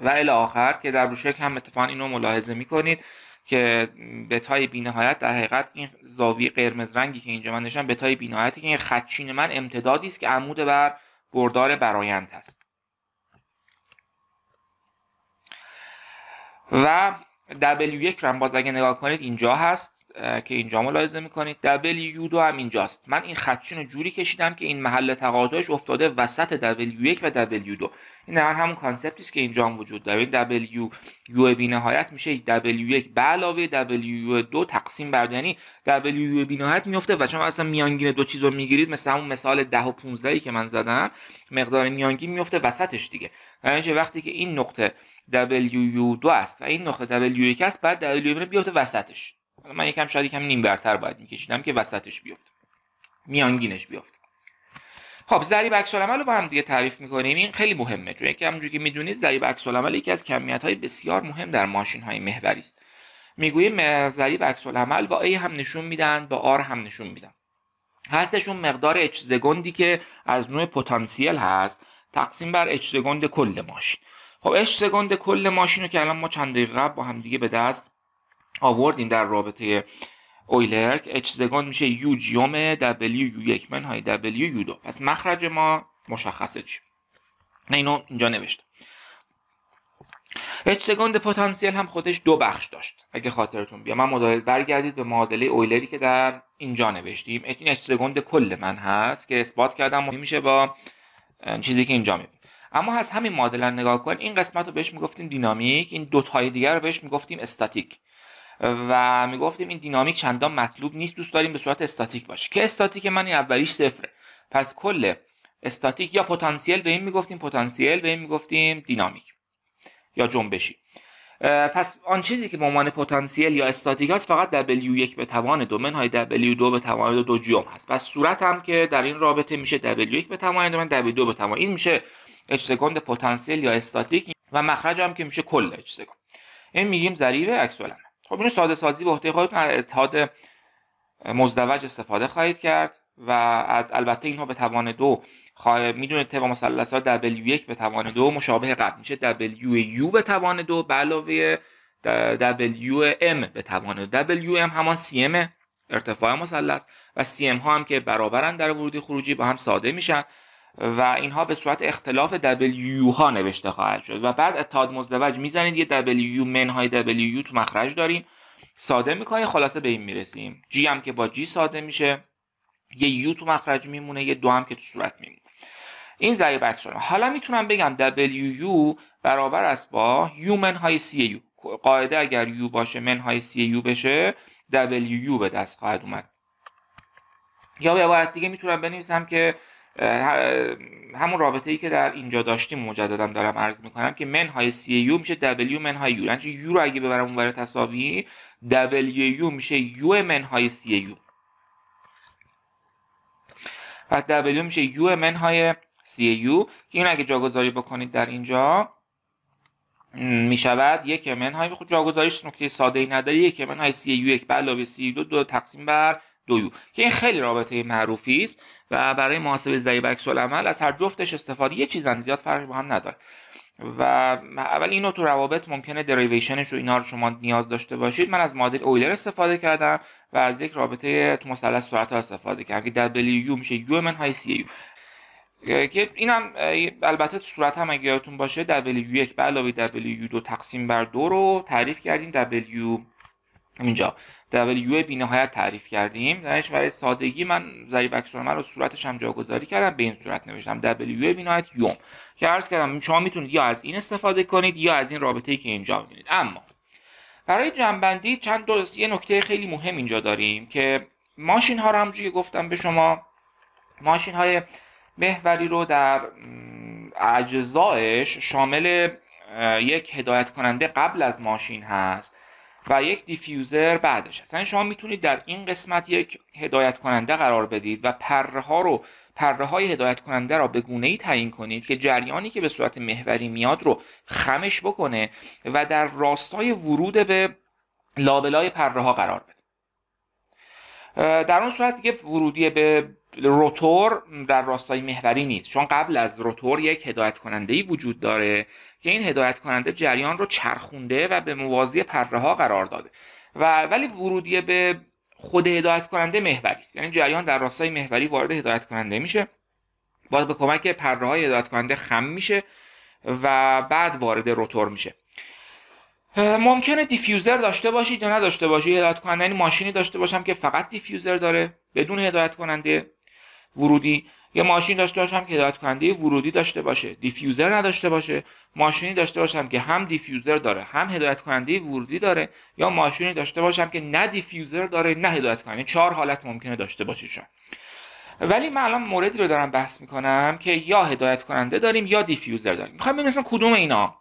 و الی آخر که در شکل هم اتفاقا اینو ملاحظه میکنید که بتای بینهایت در حقیقت این زاویه قرمز رنگی که اینجا من نشان بتای بینهایتی که این خدچین من امتدادی است که عمود بر بردار برایند هست و W1 رو هم باز اگه نگاه کنید اینجا هست که اینجا ملاحظه میکنید یو 2 هم اینجاست من این خطشون جوری کشیدم که این محل تقاطعش افتاده وسط W1 و W2 این هم همون کانسپتی است که اینجا هم وجود داره این دبل یو بی نهایت میشه W1 به علاوه W2 تقسیم بر یعنی دبل یو بی نهایت میفته و چون اصلا میانگین دو چیز رو میگیرید مثل همون مثال 10 و 15 که من زدم مقدار میانگین میفته وسطش دیگه یعنی وقتی که این نقطه یو 2 است و این نقطه یو 1 است بعد یو بیفته وسطش من یکم شاید یکم نیم برتر باید میکشیدم که وسطش بیفته میانگینش بیفت. خب ضریب عکس العمل رو با هم دیگه تعریف میکنیم این خیلی مهمه چون یکی همونجوری که میدونید ضریب عکس العمل یکی از کمیت های بسیار مهم در ماشین های محوری است میگوییم ضریب عکس العمل با ای هم نشون میدن با آر هم نشون میدن هستشون مقدار اچ که از نوع پتانسیل هست تقسیم بر اچ کل ماشین خب اچ کل ماشین رو که الان ما چند دقیقه با هم دیگه به دست آوردیم در رابطه اویلر اچ زگان میشه یو جیوم دبلیو یو یک منهای دبلیو یو دو پس مخرج ما مشخصه چی نه اینو اینجا نوشته اچ سگاند پتانسیل هم خودش دو بخش داشت اگه خاطرتون بیا من مدل برگردید به معادله اویلری که در اینجا نوشتیم این اچ سگاند کل من هست که اثبات کردم میشه با چیزی که اینجا میبین اما از همین معادله نگاه کن این قسمت رو بهش میگفتیم دینامیک این دو تای دیگر رو بهش میگفتیم استاتیک و میگفتیم این دینامیک چندان مطلوب نیست دوست داریم به صورت استاتیک باشه که استاتیک من اولیش صفره پس کل استاتیک یا پتانسیل به این میگفتیم پتانسیل به این میگفتیم دینامیک یا جنبشی پس آن چیزی که به عنوان پتانسیل یا استاتیک هست فقط W1 به توان دومن های W2 به توان دو, دو جیوم هست پس صورت هم که در این رابطه میشه W1 به توان دو من W2 به توان این میشه اچ سکند پتانسیل یا استاتیک و مخرج هم که میشه کل اچ این میگیم ضریب عکس خب اینو ساده سازی به عهده خودتون از اتحاد مزدوج استفاده خواهید کرد و البته اینها به توان دو میدونه تبا مسلسل ها W1 به توان دو مشابه قبل میشه یو به توان دو به علاوه ام به توان دو ام همان CM ارتفاع مثلث و CM ها هم که برابرن در ورودی خروجی با هم ساده میشن و اینها به صورت اختلاف W ها نوشته خواهد شد و بعد اتحاد مزدوج میزنید یه W من های تو مخرج دارین ساده میکنید خلاصه به این میرسیم G هم که با G ساده میشه یه U تو مخرج میمونه یه دو هم که تو صورت میمونه این ضریب اکسون حالا میتونم بگم WU برابر است با U من های یو قاعده اگر یو باشه من های یو بشه WU به دست خواهد اومد یا به عبارت دیگه میتونم بنویسم که همون رابطه ای که در اینجا داشتیم مجددا دارم عرض میکنم که منهای سی یو میشه دبلیو منهای یو یعنی یو رو اگه ببرم برای تصاوی دبلیو یو میشه یو منهای سی یو پس دبلیو میشه یو منهای سی یو که این اگه جاگذاری بکنید در اینجا میشود شود یک منهای خود خب جاگذاریش نکته ساده ای نداری یک های سی یو یک به علاوه سی دو دو تقسیم بر دویو که این خیلی رابطه معروفی است و برای محاسبه ضریب عمل از هر جفتش استفاده یه چیزن زیاد فرقی با هم نداره و اول اینو تو روابط ممکنه دریویشنش و اینا رو شما نیاز داشته باشید من از مدل اویلر استفاده کردم و از یک رابطه تو مثلث سرعت ها استفاده کردم که دبلیو میشه یو من های یو که اینم البته البته صورت هم اگه یادتون باشه W1 به علاوه W2 تقسیم بر دو رو تعریف کردیم دبلیو اینجا دبلیو بی نهایت تعریف کردیم درش برای سادگی من ضریب اکسون رو صورتش هم جاگذاری کردم به این صورت نوشتم دبلیو بی نهایت یوم که عرض کردم شما میتونید یا از این استفاده کنید یا از این رابطه ای که اینجا میبینید اما برای جنبندی چند دوست یه نکته خیلی مهم اینجا داریم که ماشین ها رو همونجوری گفتم به شما ماشین های محوری رو در اجزایش شامل یک هدایت کننده قبل از ماشین هست و یک دیفیوزر بعدش اصلا یعنی شما میتونید در این قسمت یک هدایت کننده قرار بدید و پره ها رو پره های هدایت کننده را به گونه ای تعیین کنید که جریانی که به صورت محوری میاد رو خمش بکنه و در راستای ورود به لابلای پره ها قرار بده در اون صورت دیگه ورودی به روتور در راستای محوری نیست چون قبل از روتور یک هدایت کننده ای وجود داره که این هدایت کننده جریان رو چرخونده و به موازی پره ها قرار داده و ولی ورودی به خود هدایت کننده محوری است یعنی جریان در راستای محوری وارد هدایت کننده میشه باز به کمک پره های هدایت کننده خم میشه و بعد وارد روتور میشه ممکنه دیفیوزر داشته باشید یا نداشته باشید هدایت کننده یعنی ماشینی داشته باشم که فقط دیفیوزر داره بدون هدایت کننده ورودی یه ماشین داشته باشم که هدایت کننده ورودی داشته باشه دیفیوزر نداشته باشه ماشینی داشته باشم که هم دیفیوزر داره هم هدایت کننده ورودی داره یا ماشینی داشته باشم که نه دیفیوزر داره نه هدایت کننده یعنی چهار حالت ممکنه داشته باشه ولی من الان موردی رو دارم بحث میکنم که یا هدایت کننده داریم یا دیفیوزر داریم میخوام ببینم کدوم اینا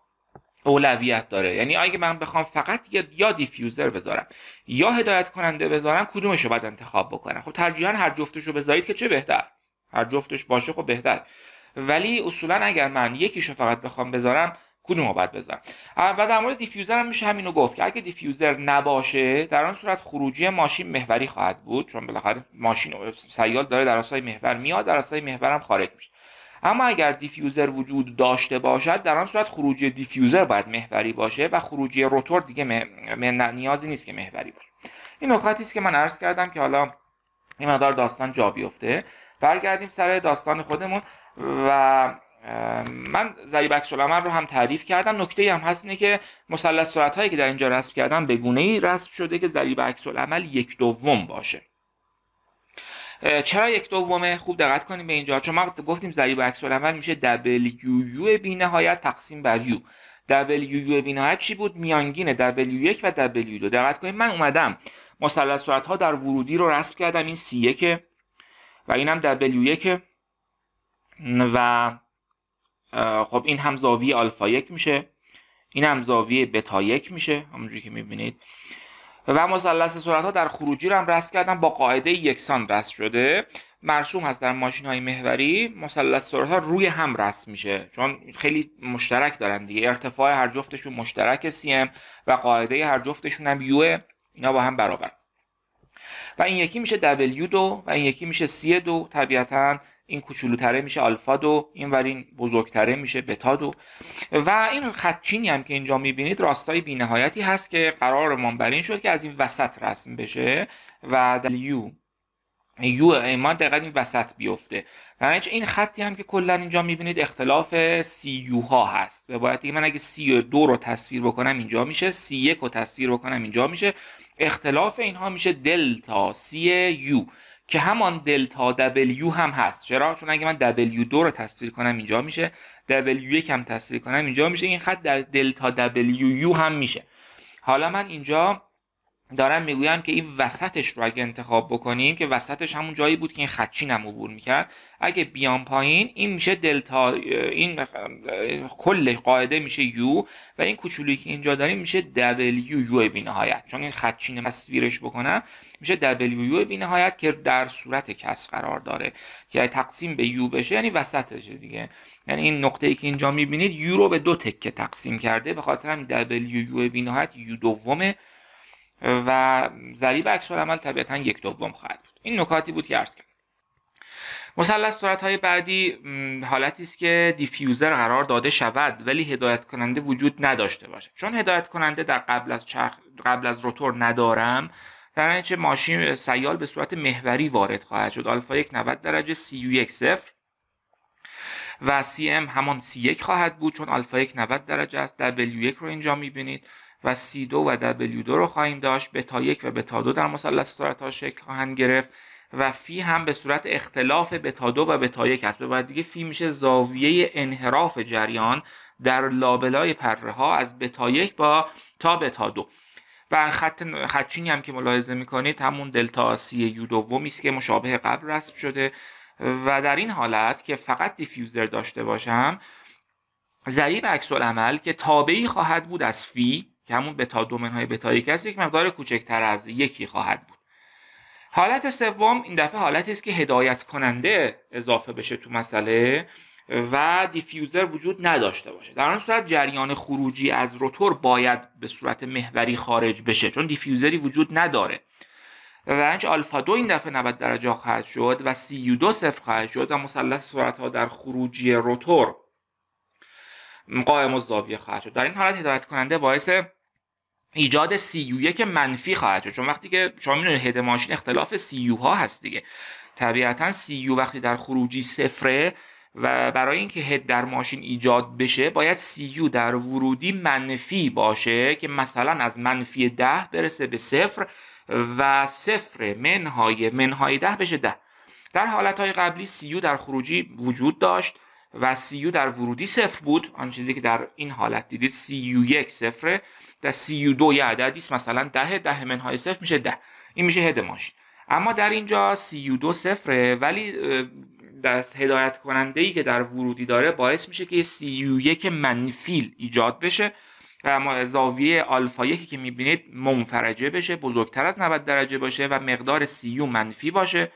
اولویت داره یعنی اگه من بخوام فقط یا دیفیوزر بذارم یا هدایت کننده بذارم کدومش باید انتخاب بکنم خب ترجیحا هر جفتش رو بذارید که چه بهتر هر جفتش باشه خب بهتر ولی اصولا اگر من یکیشو فقط بخوام بذارم کدومو باید بذارم و در مورد دیفیوزر هم میشه همینو گفت که اگه دیفیوزر نباشه در آن صورت خروجی ماشین محوری خواهد بود چون بالاخره ماشین سیال داره در راستای محور میاد در راستای محور هم خارج میشه اما اگر دیفیوزر وجود داشته باشد در آن صورت خروجی دیفیوزر باید محوری باشه و خروجی روتور دیگه نیازی نیست که محوری باشه این نکاتی است که من عرض کردم که حالا این مقدار داستان جا بیفته برگردیم سر داستان خودمون و من ضریب سلمن رو هم تعریف کردم نکته هم هست اینه که مثلث سرعت هایی که در اینجا رسم کردم به گونه ای رسم شده که ضریب عکس یک دوم باشه چرا یک دومه خوب دقت کنیم به اینجا چون ما گفتیم ضریب عکس العمل میشه یو بی نهایت تقسیم بر یو یو بی نهایت چی بود میانگین دبلیو 1 و دبلیو 2 دقت کنیم من اومدم مثلث سرعت ها در ورودی رو رسم کردم این سی 1 و اینم دبلیو 1 و خب این هم زاویه آلفا یک میشه این هم زاویه بتا یک میشه همونجوری که میبینید و مثلث سرعت ها در خروجی رو هم رسم کردن با قاعده یکسان رسم شده مرسوم هست در ماشین های محوری مثلث سرعت ها روی هم رسم میشه چون خیلی مشترک دارن دیگه ارتفاع هر جفتشون مشترک سی و قاعده هر جفتشون هم یو اینا با هم برابر و این یکی میشه دبلیو دو و این یکی میشه سی دو طبیعتا این کوچولوتره میشه آلفا دو این ورین این بزرگتره میشه بتا دو و این چینی هم که اینجا میبینید راستای بینهایتی هست که قرارمان بر این شد که از این وسط رسم بشه و دلیو یو ما دقیقا این وسط بیفته در این خطی هم که کلا اینجا میبینید اختلاف سی یو ها هست به باید من اگه سی دو رو تصویر بکنم اینجا میشه سی یک رو تصویر بکنم اینجا میشه اختلاف اینها میشه دلتا سی یو که همان دلتا دبلیو هم هست چرا چون اگه من دبلیو دو رو تصویر کنم اینجا میشه دبلیو یک هم تصویر کنم اینجا میشه این خط در دلتا دبلیو یو هم میشه حالا من اینجا دارن میگویند که این وسطش رو اگه انتخاب بکنیم که وسطش همون جایی بود که این خدچین هم عبور میکرد اگه بیام پایین این میشه دلتا این کل قاعده میشه یو و این کوچولی که اینجا داریم میشه دبلیو یو بی نهایت چون این خدچین تصویرش بکنم میشه دبلیو یو بی نهایت که در صورت کس قرار داره که تقسیم به یو بشه یعنی وسطشه دیگه یعنی این نقطه ای که اینجا میبینید یو رو به دو تکه تقسیم کرده به خاطر هم دبلیو یو بی نهایت یو دومه و ضریب عکسال عمل طبیعتا یک دوم خواهد بود این نکاتی بود که ارز کردم مثلث صورت های بعدی حالتی است که دیفیوزر قرار داده شود ولی هدایت کننده وجود نداشته باشد چون هدایت کننده در قبل از چرخ قبل از روتور ندارم در چه ماشین سیال به صورت محوری وارد خواهد شد آلفا یک 90 درجه سی یک صفر و سی ام همان سی یک خواهد بود چون آلفا یک 90 درجه است دبلیو یک رو اینجا میبینید و C2 و W2 رو خواهیم داشت بتا 1 و بتا 2 در مثلث سرعت ها شکل خواهند گرفت و فی هم به صورت اختلاف بتا 2 و بتا 1 است به دیگه فی میشه زاویه انحراف جریان در لابلای پره ها از بتا 1 با تا بتا 2 و خط خطچینی هم که ملاحظه میکنید همون دلتا سی یو دومی است که مشابه قبل رسم شده و در این حالت که فقط دیفیوزر داشته باشم ضریب عکس عمل که تابعی خواهد بود از فی که همون بتا دومن های بتا یک یک مقدار کوچکتر از یکی خواهد بود حالت سوم این دفعه حالتی است که هدایت کننده اضافه بشه تو مسئله و دیفیوزر وجود نداشته باشه در آن صورت جریان خروجی از روتور باید به صورت محوری خارج بشه چون دیفیوزری وجود نداره رنج آلفا دو این دفعه 90 درجه خواهد شد و سی دو صفر خواهد شد و مثلث صورت ها در خروجی روتور قائم و زاویه خواهد شد در این حالت هدایت کننده باعث ایجاد سی یو یک منفی خواهد شد چون وقتی که شما میدونید هد ماشین اختلاف سی یو ها هست دیگه طبیعتا سی یو وقتی در خروجی صفره و برای اینکه هد در ماشین ایجاد بشه باید سی یو در ورودی منفی باشه که مثلا از منفی ده برسه به صفر و صفر منهای منهای ده بشه ده در حالت های قبلی سی یو در خروجی وجود داشت و سی یو در ورودی صفر بود آن چیزی که در این حالت دیدید سی یو یک صفره در 32 یه عددی است مثلا ده ده منهای صفر میشه ده. این میشه هد ماشین اما در اینجا 32 صفره ولی در هدایت کننده ای که در ورودی داره باعث میشه که 31 منفیل ایجاد بشه و اما زاویه آلفا یکی که میبینید منفرجه بشه بزرگتر از 90 درجه باشه و مقدار سیو منفی باشه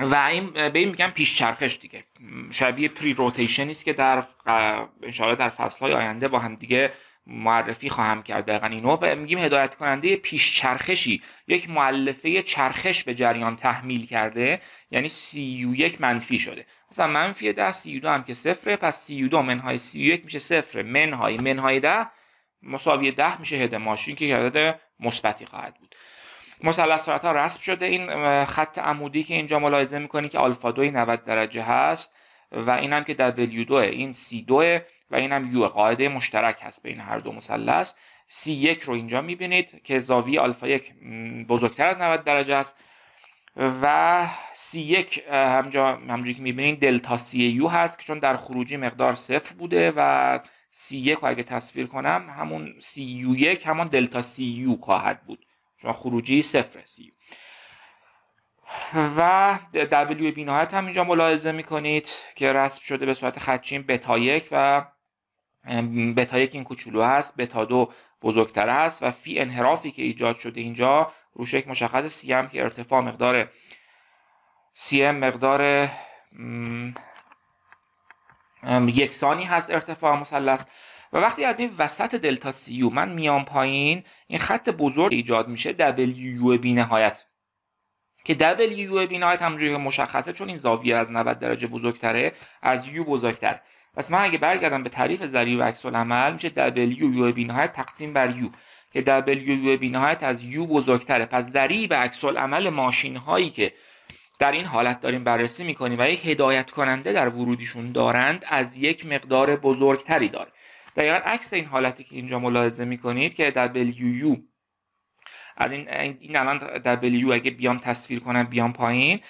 و این به این میگن پیش چرخش دیگه شبیه پری روتیشن است که در انشاءالله در فصل های آینده با هم دیگه معرفی خواهم کرد دقیقا اینو و میگیم هدایت کننده پیش چرخشی یک معلفه چرخش به جریان تحمیل کرده یعنی سیU1 منفی شده مثلا منفی 10 32 هم که صفره پس سی2 32 منهای 1 میشه صفر منهای منهای 10 مساوی 10 میشه هد ماشین که عدد مثبتی خواهد بود مثلث ها رسم شده این خط عمودی که اینجا ملاحظه میکنید که آلفا 2 90 درجه هست و این هم که W2 این سی 2 و این هم یو قاعده مشترک هست بین هر دو مثلث C1 رو اینجا میبینید که زاویه آلفا 1 بزرگتر از 90 درجه است و C1 همجا همجوری که میبینید دلتا یو هست که چون در خروجی مقدار صفر بوده و C1 رو اگه تصویر کنم همون CU1 همون دلتا یو خواهد بود چون خروجی صفر CU و W بی نهایت هم اینجا ملاحظه میکنید که رسم شده به صورت خدچین بتا 1 و بتا یک این کوچولو هست بتا دو بزرگتر است و فی انحرافی که ایجاد شده اینجا روش یک مشخص سی ام که ارتفاع مقدار سی ام مقدار یکسانی هست ارتفاع مثلث و وقتی از این وسط دلتا سی یو من میام پایین این خط بزرگ ایجاد میشه دبلیو بی نهایت که دبلیو بی نهایت همونجوری مشخصه چون این زاویه از 90 درجه بزرگتره از یو بزرگتر پس من اگه برگردم به تعریف ذریع و عکس العمل میشه W U بی تقسیم بر U که W U بی از U بزرگتره پس ذریع و عکس العمل ماشین هایی که در این حالت داریم بررسی میکنیم و یک هدایت کننده در ورودیشون دارند از یک مقدار بزرگتری داره دقیقا عکس این حالتی که اینجا ملاحظه میکنید که یو از این, الان W اگه بیام تصویر کنم بیام پایین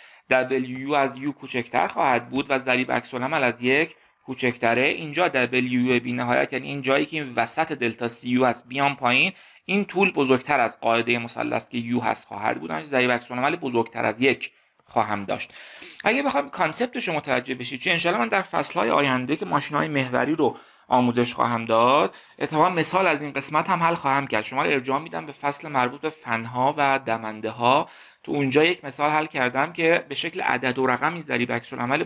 W از U کوچکتر خواهد بود و ضریب عکس العمل از یک کوچکتره اینجا یو بی نهایت یعنی این جایی که این وسط دلتا سی یو هست بیام پایین این طول بزرگتر از قاعده مثلث که یو هست خواهد بود ضریب عکس بزرگتر از یک خواهم داشت اگه بخوام کانسپتش رو متوجه بشید چون انشالله من در فصلهای آینده که ماشین های محوری رو آموزش خواهم داد اتفاقا مثال از این قسمت هم حل خواهم کرد شما رو ارجاع میدم به فصل مربوط به فنها و دمنده ها تو اونجا یک مثال حل کردم که به شکل عدد و رقم این ضریب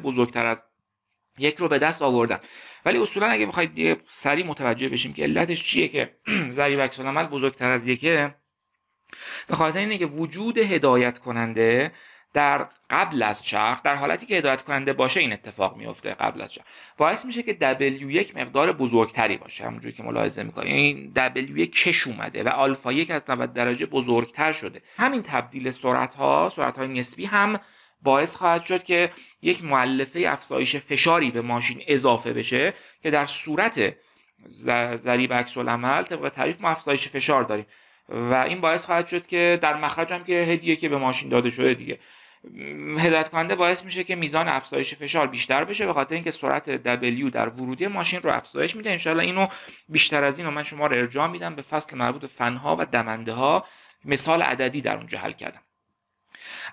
بزرگتر از یک رو به دست آوردن ولی اصولا اگه بخواید سریع متوجه بشیم که علتش چیه که ضریب عکس العمل بزرگتر از یکه به خاطر اینه که وجود هدایت کننده در قبل از چرخ در حالتی که هدایت کننده باشه این اتفاق میفته قبل از چرخ باعث میشه که W1 مقدار بزرگتری باشه همونجوری که ملاحظه میکنیم یعنی W کش اومده و آلفا یک از 90 درجه بزرگتر شده همین تبدیل سرعت ها سرعت های نسبی هم باعث خواهد شد که یک معلفه افزایش فشاری به ماشین اضافه بشه که در صورت ضریب عکس العمل طبق تعریف ما افزایش فشار داریم و این باعث خواهد شد که در مخرج هم که هدیه که به ماشین داده شده دیگه هدایت کننده باعث میشه که میزان افزایش فشار بیشتر بشه به خاطر اینکه سرعت W در ورودی ماشین رو افزایش میده انشالله اینو بیشتر از اینو من شما رو ارجاع میدم به فصل مربوط به فنها و دمنده ها مثال عددی در اونجا حل کردم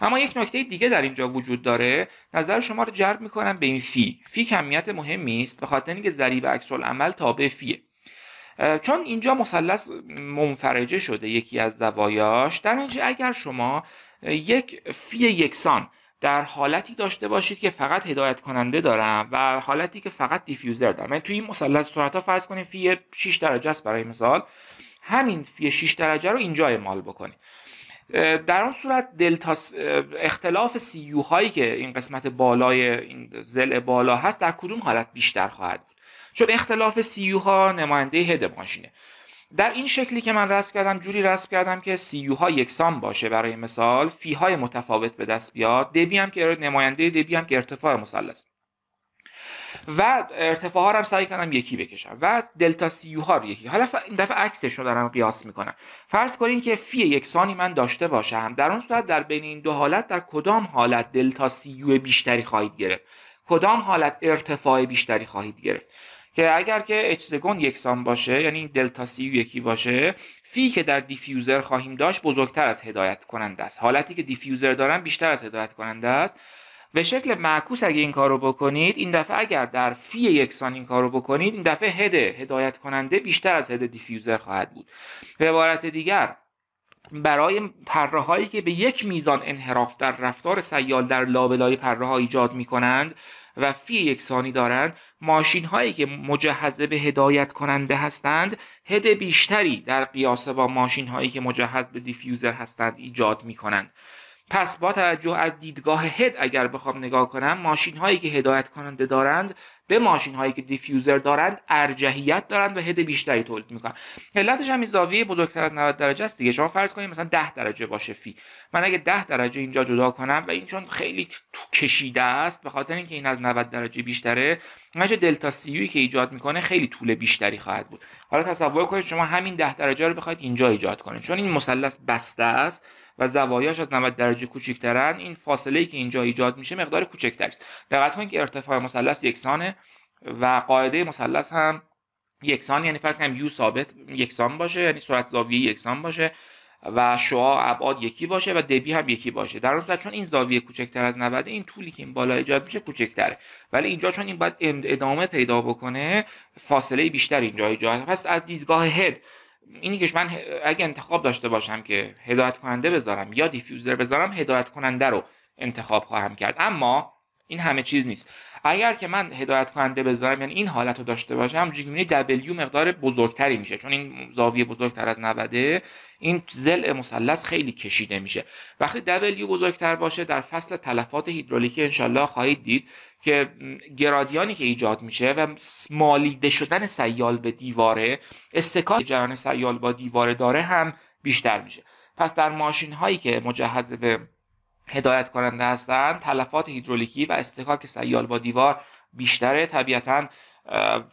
اما یک نکته دیگه در اینجا وجود داره نظر شما رو جلب میکنم به این فی فی کمیت مهمی است به خاطر اینکه ضریب عکس عمل تابع فیه چون اینجا مثلث منفرجه شده یکی از زوایاش در اینجا اگر شما یک فی یکسان در حالتی داشته باشید که فقط هدایت کننده دارم و حالتی که فقط دیفیوزر دارم من یعنی توی این مثلث صورت فرض کنید فی 6 درجه است برای مثال همین فی 6 درجه رو اینجا اعمال بکنید در اون صورت دلتا اختلاف سی هایی که این قسمت بالای این زل بالا هست در کدوم حالت بیشتر خواهد بود چون اختلاف سی ها نماینده هد ماشینه در این شکلی که من رسم کردم جوری رسم کردم که سی ها یکسان باشه برای مثال فی های متفاوت به دست بیاد دبی هم که نماینده دبی هم که ارتفاع مثلث و ارتفاع ها هم سعی کردم یکی بکشم و دلتا یو ها رو یکی حالا این دفعه عکسش رو دارم قیاس میکنم فرض کنین که فی یکسانی من داشته باشم در اون صورت در بین این دو حالت در کدام حالت دلتا یو بیشتری خواهید گرفت کدام حالت ارتفاع بیشتری خواهید گرفت که اگر که اچ یکسان باشه یعنی دلتا سی یکی باشه فی که در دیفیوزر خواهیم داشت بزرگتر از هدایت کننده است حالتی که دیفیوزر بیشتر از هدایت کننده است به شکل معکوس اگه این کارو بکنید این دفعه اگر در فی یکسان این کارو بکنید این دفعه هد هدایت کننده بیشتر از هد دیفیوزر خواهد بود به عبارت دیگر برای پره که به یک میزان انحراف در رفتار سیال در لابلای پره ایجاد می کنند و فی یکسانی دارند ماشین هایی که مجهز به هدایت کننده هستند هد بیشتری در قیاس با ماشین هایی که مجهز به دیفیوزر هستند ایجاد می کنند پس با توجه از دیدگاه هد اگر بخوام نگاه کنم ماشین هایی که هدایت کننده دارند به ماشین هایی که دیفیوزر دارند ارجحیت دارند و هد بیشتری تولید میکنن علتش هم زاویه بزرگتر از 90 درجه است دیگه شما فرض کنید مثلا 10 درجه باشه فی من اگه 10 درجه اینجا جدا کنم و این چون خیلی کشیده است به خاطر اینکه این از 90 درجه بیشتره مجه دلتا سی که ایجاد میکنه خیلی طول بیشتری خواهد بود حالا تصور کنید شما همین 10 درجه رو بخواید اینجا ایجاد کنید چون این مثلث بسته است و زوایاش از 90 درجه کوچکترن این فاصله ای که اینجا ایجاد میشه مقدار کوچکتر است دقت کنید که ارتفاع مثلث یکسانه و قاعده مثلث هم یکسان یعنی فرض کنیم یو ثابت یکسان باشه یعنی سرعت زاویه یکسان باشه و شعاع ابعاد یکی باشه و دبی هم یکی باشه در اون صورت چون این زاویه کوچکتر از 90 این طولی که این بالا ایجاد میشه کوچکتره ولی اینجا چون این باید ادامه پیدا بکنه فاصله بیشتر اینجا ایجاد پس از دیدگاه هد اینی که من اگه انتخاب داشته باشم که هدایت کننده بذارم یا دیفیوزر بذارم هدایت کننده رو انتخاب خواهم کرد اما این همه چیز نیست اگر که من هدایت کننده بذارم یعنی این حالت رو داشته باشم جیگمینی دبلیو مقدار بزرگتری میشه چون این زاویه بزرگتر از 90 این زل مثلث خیلی کشیده میشه وقتی دبلیو بزرگتر باشه در فصل تلفات هیدرولیکی انشالله خواهید دید که گرادیانی که ایجاد میشه و مالیده شدن سیال به دیواره استکاک جریان سیال با دیواره داره هم بیشتر میشه پس در ماشین هایی که مجهز به هدایت کننده هستند تلفات هیدرولیکی و استحکاک سیال با دیوار بیشتره طبیعتا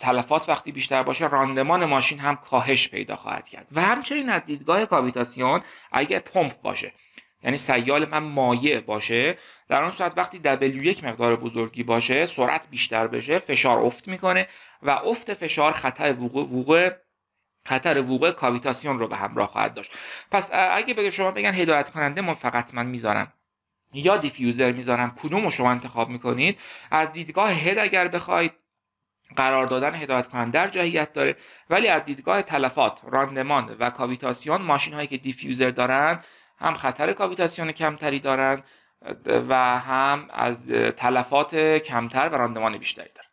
تلفات وقتی بیشتر باشه راندمان ماشین هم کاهش پیدا خواهد کرد و همچنین از دیدگاه کاویتاسیون اگر پمپ باشه یعنی سیال من مایع باشه در اون صورت وقتی W یک مقدار بزرگی باشه سرعت بیشتر بشه فشار افت میکنه و افت فشار خطر وقوع, وقوع خطر وقوع کاویتاسیون رو به همراه خواهد داشت پس اگه بگه شما بگن هدایت کننده من فقط من میذارم یا دیفیوزر میذارم کدوم رو شما انتخاب میکنید از دیدگاه هد اگر بخواید قرار دادن هدایت کنند در جهیت داره ولی از دیدگاه تلفات راندمان و کاویتاسیون ماشین هایی که دیفیوزر دارن هم خطر کاویتاسیون کمتری دارن و هم از تلفات کمتر و راندمان بیشتری دارن